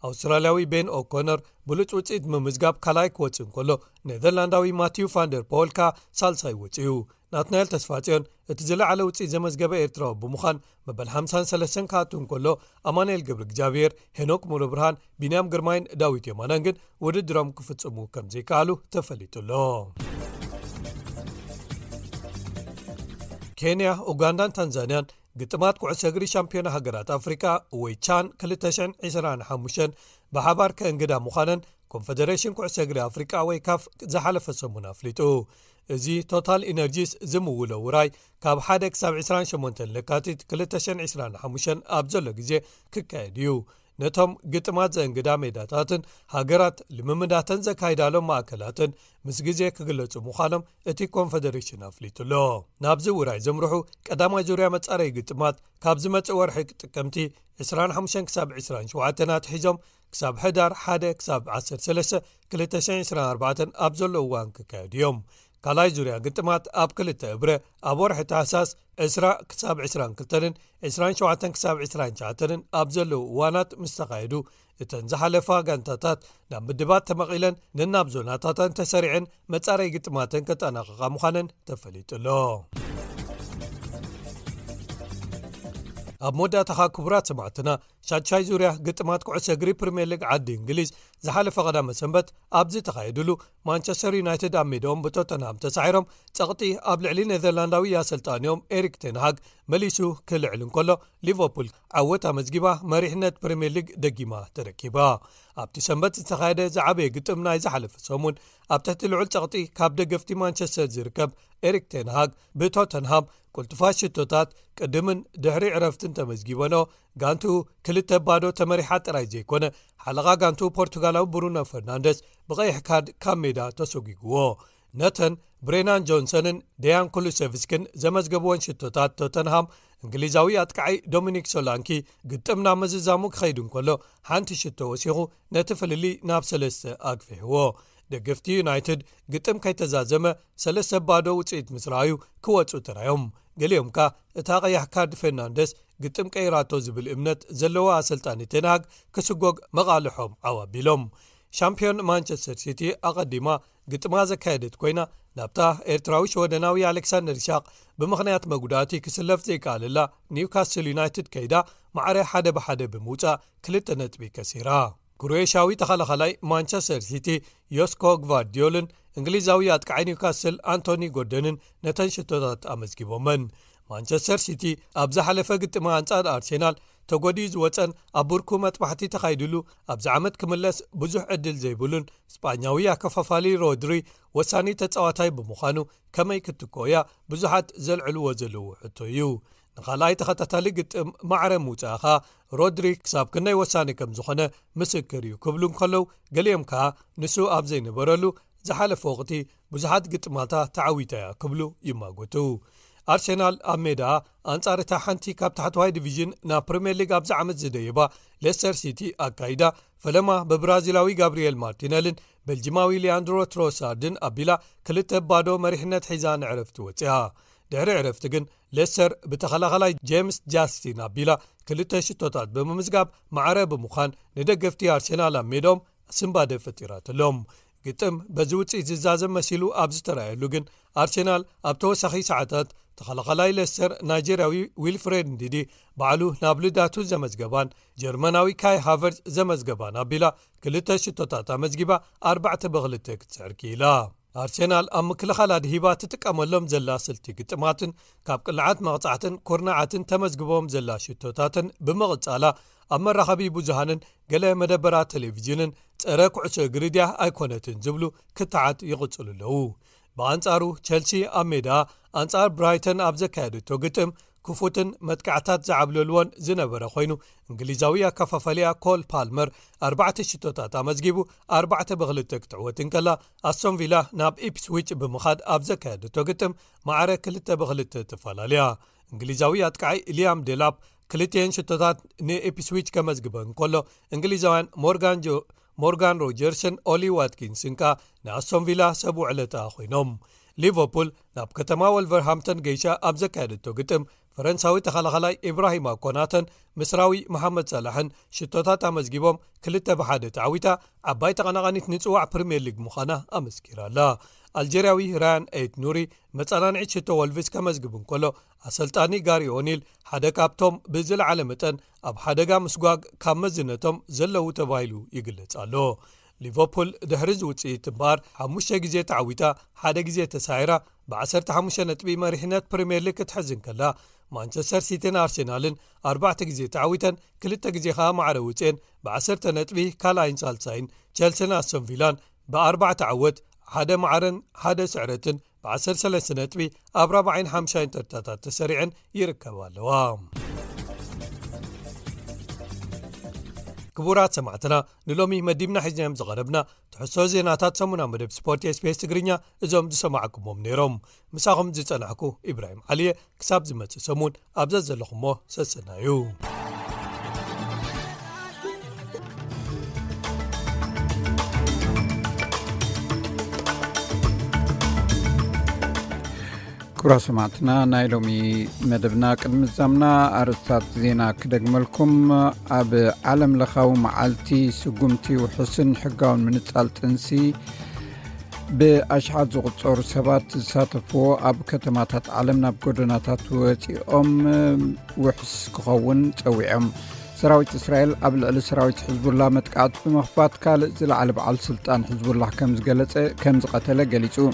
ኣውስትራልያዊ ቤን ኦኮኖር ብሉጭ ውፅኢት ምምዝጋብ ካላይ ክወፅእ እንከሎ ነዘርላንዳዊ ማትው ቫን ደርፖውልካ ሳልሳይ ውፅኡ ናትናኤል ተስፋጽዮን እቲ ዝለዕለ ውፅኢት ዘመዝገበ ኤርትራዊ ብምዃን መበል 53 ክኣቱ እንከሎ ኣማንኤል ግብሪ እግዚኣብሔር ሄኖክ ሙሉ ብርሃን ቢንያም ግርማይን ዳዊት ዮማናን ግን ውድድሮም ክፍጽሙ ከም ዘይከኣሉ ተፈሊጡሎ ኬንያ ኡጋንዳን ታንዛንያን ግጥማት ኩዕሶ እግሪ ሻምፒዮና ሃገራት ኣፍሪካ ወይ ቻን 225 ብሓባር ከእንግዳ ምዃነን ኮንፈደሬሽን ኩዕሶ እግሪ ኣፍሪቃ ወይ ካፍ ዝሓለፈ ሰሙን ኣፍሊጡ እዚ ቶታል ኢነርጂስ ዝምውሎ ውራይ ካብ 1 ሳ28 ካቲት 225 ኣብ ዘሎ ግዜ ክካየድ እዩ ነቶም ግጥማት ዘእንግዳ ሜዳታትን ሃገራት ንምምዳተን ዘካይዳሎም ማእከላትን ምስ ግዜ ክግለጹ ምዃኖም እቲ ኮንፈደሬሽን ኣፍሊጡኣሎ ናብዚ ውራይ ዘምርሑ ቀዳማይ ዙርያ መጻረይ ግጥማት ካብ ዝመፅእ ወርሒ ክጥቀምቲ 25-27ትሒዞም ክሳብ ሕዳር 1-103224 ኣብ ዘሎ እዋን ክካየድ እዮም ካልኣይ ዙርያ ግጥማት ኣብ ክልተ እብረ ኣብ ወርሒ ተሃሳስ 20 ክሳብ 22 27 ክሳብ 29 ኣብ ዘለዉ እዋናት ምስ ተኻየዱ እተን ዝሓለፋ ጋንታታት ናብ ምድባት ተመቒለን ንናብ ዞናታተን ተሰሪዐን መጻረይ ግጥማተን ከጠናቕቓ ምዃነን ተፈሊጡ ኣሎ ኣብ መወዳእታ ኻ ክቡራት ሰማዕትና ሻድሻይ ዙርያ ግጥማት ኩዕሰእግሪ ፕሪምየር ሊግ ዓዲ እንግሊዝ ዝሓለፈ ቀዳመ ሰንበት ኣብዚ ተኻየድሉ ማንቸስተር ዩናይትድ ኣብ ሜድኦም ብቶተናም ተሳሒሮም ጸቕጢ ኣብ ልዕሊ ነዘርላንዳዊ ኣሰልጣንዮም ኤሪክ ተንሃግ መሊሱ ክህልዕል ንከሎ ሊቨርፑል ዓወት መዝጊባ መሪሕነት ፕሪምር ሊግ ደጊማ ተረኪባ ኣብቲ ሰንበት ዝተኻየደ ዝዓበየ ግጥም ናይ ዝሓለፈ ሰሙን ኣብ ትሕቲ ልዑል ጸቕጢ ካብ ደገፍቲ ማንቸስተር ዝርከብ ኤሪክ ቴንሃግ ብቶተንሃም ቁልጥፋት ሽቶታት ቅድምን ድሕሪ ዕረፍትን ተመዝጊበኖ ጋንቱ ክልተ ባዶ ተመሪሓ ጥራይ ዘይኮነ ሓለቓ ጋንቱ ፖርቱጋላዊ ብሩኖ ፈርናንደስ ብቐይሕ ካድ ካብ ሜዳ ተሰጒግዎ ነተን ብሬናን ጆንሰንን ደያን ኩሉሴቭስኪን ዘመዝገብዎን ሽቶታት ቶተንሃም እንግሊዛዊ ኣጥቃዓይ ዶሚኒክ ሶላንኪ ግጥም ናብ መዝዛሙ ክኸይድ እንከሎ ሓንቲ ሽቶ ወሲኹ ነቲ ፍልሊ ናብ ሰለስተ ኣግፊሕዎ ደገፍቲ ዩናይትድ ግጥም ከይተዛዘመ ሰለስተ ባዶ ውፅኢት ምስ ረኣዩ ክወፁ ተራዮም ገሊኦም ካ እታ ቀያሕ ካርድ ፈርናንደስ ግጥም ቀይራቶ ዝብል እምነት ዘለዋ ኣሰልጣኒ ቴንሃግ ክስጎግ መቓልሖም ኣዋቢሎም ሻምፒዮን ማንቸስተር ሲቲ ኣቐዲማ ግጥማ ዘካየደት ኮይና ናብታ ኤርትራዊ ሸወደናዊ ኣሌክሳንደር ይስቅ ብምኽንያት መጉዳእቲ ክስለፍ ዘይከኣልላ ኒውካስትል ዩናይትድ ከይዳ ማዕረ ሓደ ብሓደ ብምውፃእ ክልተ ነጥቢ ከሲራ ጉሩኤሻዊ ተኸላኸላይ ማንቸስተር ሲቲ ዮስኮ ግቫርድዮልን እንግሊዛዊ ኣጥቃዓይ ኒውካስትል ኣንቶኒ ጎደንን ነተን ሽቶታት ኣመዝጊቦመን ማንቸስተር ሲቲ ኣብ ዝሓለፈ ግጥሚ ኣንጻር ኣርሴናል ተጐዲኡ ዝወፀን ኣብ ብርኩ መጥባሕቲ ተኻይድሉ ኣብዚ ዓመት ክምለስ ብዙሕ ዕድል ዘይብሉን እስጳኛዊ ኣከፋፋሊ ሮድሪ ወሳኒ ተጻዋታይ ብምዃኑ ከመይ ክትኮያ ብዙሓት ዘልዕልዎ ዘለዉ ሕቶ እዩ ንኻልኣይ ተኸታታሊ ግጥም ማዕረ ምውፃእኻ ሮድሪ ክሳብ ክነይ ወሳኒ ከም ዝኾነ ምስክር እዩ ክብሉ እንከለዉ ገሊኦም ከኣ ንሱ ኣብ ዘይነበረሉ ዝሓለፈ ወቕቲ ብዙሓት ግጥማታ ተዓዊታ እያ ክብሉ ይማግቱ ኣርሴናል ኣብ ሜዳ ኣንጻር እታ ሓንቲ ካብ ታሕተዋይ ዲቪዥን ናብ ፕሪምየር ሊግ ኣብዚ ዓመት ዝደየባ ሌስተር ሲቲ ኣካይዳ ፈለማ ብብራዚላዊ ጋብርኤል ማርቲነልን በልጅማዊ ሊያንድሮ ትሮሳርድን ኣቢላ ክልተ ባዶ መሪሕነት ሒዛ ንዕረፍቲ ወፅያ ድሕሪ ዕረፍቲ ግን ሌስተር ብተኸላኸላይ ጀምስ ጃስቲን ኣቢላ ክልተ ሽቶታት ብምምዝጋብ ማዕረ ብምዃን ንደገፍቲ ኣርሴናል ኣብ ሜዶም ስምባደ ፈጢራትሎም ግጥም በዚ ውፅት ዝዛዘብ መሲሉ ኣብዝተረየሉ ግን ኣርሴናል ኣብ ተወሳኺ ሰዓታት ተኸላኸላይ ለስተር ናይጀርያዊ ዊልፍሬድ ንዲ ዲ ባዕሉ ናብ ልዳቱ ዘመዝገባን ጀርመናዊ ካይ ሃቨር ዘመዝገባን ኣቢላ 2 ሽቶታት መዝጊባ 4 ብ2 ክትስዕርኪኢላ ኣርሴናል ኣብ ምክልኻላ ድሂባ ትጥቀመሎም ዘላ ስልቲ ግጥማትን ካብ ቅልዓት መቕጻዕትን ኩርናዓትን ተመዝግቦም ዘላ ሽቶታትን ብምቕጻላ ኣብ መራኸቢ ብዙሃንን ገለ መደበራት ቴሌቭዥንን ፀረ ኩዕሶ እግሪ ድያ ኣይኮነትን ዝብሉ ክትዓት ይቕጽሉ ኣለዉ ብኣንጻሩ ቸልሲ ኣብ ሜዳ ኣንጻር ብራይተን ኣብ ዘካየደቶ ግጥም ክፉትን መጥቃዕታት ዝዓብለልዎን ዝነበረ ኮይኑ እንግሊዛዊ ኣከፋፈልያ ኮል ፓልመር 4 ሽቶታት ኣመዝጊቡ 4 ብ2 ክትዕወትን ከላ ኣስቶንቪላ ናብ ኢፕስዊች ብምኻድ ኣብ ዘካየደቶ ግጥም ማዕረ 2 ብ2 ተፈላለያ እንግሊዛዊ ኣጥቃዓይ ኢልያም ዴላፕ 2ልተን ሽቶታት ንኤፕስዊች ከመዝግበ ከሎ እንግሊዛውያን ሞርጋን ሮጀርስን ኦሊ ዋትኪንስን ካ ንኣሶምቪላ ሰብ ውዕለታ ኮይኖም ሊቨርፑል ናብ ከተማ ወልቨርሃምተን ገሻ ኣብ ዘካየደቶ ግጥም ፈረንሳዊ ተኸላኸላይ ኢብራሂማ ኮናተን ምስራዊ መሓመድ ሰላሕን ሽቶታት ተመዝጊቦም 2ልተ ብሓደ ትዓዊታ ዓባይ ተቐናቓኒት ንፅዋዕ ፕሪምየር ሊግ ምዃና ኣመስኪራ ኣላ ኣልጀርያዊ ራያን ኤት ኑሪ መፀናንዒት ሽቶ ወልቪስ ከመዝግብ እንከሎ ኣሰልጣኒ ጋሪ ኦኒል ሓደ ካብቶም ብዝለዓለ መጠን ኣብ ሓደጋ ምስጓግ ካብ መዝነቶም ዘለዉ ተባሂሉ ይግለጽ ኣሎ ሊቨርፑል ድሕሪ ዝውፅኢት እምበኣር ሓሙሽተ ግዜ ተዓዊታ ሓደ ግዜ ተሳይራ ብ15 ነጥቢ መሪሕነት ፕሪምየር ሊግ ክትሕዝን ከላ ማንቸስተር ሲቲን ኣርሴናልን ኣርባዕተ ግዜ ተዓዊተን ክልተ ግዜ ከዓ ማዕረ ውፅን ብ10 1 ነጥቢ ካልኣይን ሳልሳይን ቸልሲን ኣሰንቪላን ብኣርባዕ ዓወት ሓደ መዕርን ሓደ ስዕረትን ብ103ጥቢ ኣብ 4ይ500 ተርታታት ተሰሪዐን ይርከብ ኣለዋ ክቡራት ሰማዕትና ንሎሚ መዲምና ሒዝናዮም ዝቐረብና ትሕሶ ዜናታት ሰሙናብ መደብ ስፖርትስፔስ ትግርኛ እዞም ዝሰማዓኩዎም ነይሮም ምሳኹም ዝፀናሕኩ ኢብራሂም ዓልየ ክሳብ ዝመፅእ ሰሙን ኣብዛ ዘለኹሞ ሰፅና እዩ كرا سمعتنا نايلومي مدبنا كدمزامنا أرسات زينا كدق ملكم أب عالم لخاو معالتي سقومتي وحسن حقاون من تنسي بأشعاد زغط صور سبات ساتفو أب كتماتات عالمنا بقدناتات واتي أم وحس كخوون تاويعم سراويت إسرائيل قبل على سراويت حزب الله متقعد في مخفات كالزل على بعال حزب الله كمز قتل قليتو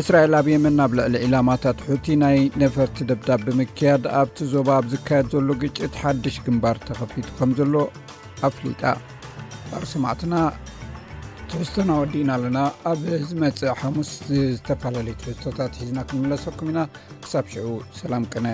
እስራኤል ኣብ የመን ናብ ልዕሊ ዒላማታት ሑቲ ናይ ነፈርቲ ደብዳብ ብምክያድ ኣብቲ ዞባ ኣብ ዝካየድ ዘሎ ግጭት ሓድሽ ግንባር ተኸፊት ከም ዘሎ ኣፍሊጣ ባር ሰማዕትና ትሕዝተናወዲእና ኣለና ኣብ ዝመፅእ ሓሙስ ዝተፈላለዩ ሕቶታት ሒዝና ክንምለሰኩም ኢና ክሳብ ሽዑ ሰላም ቅነ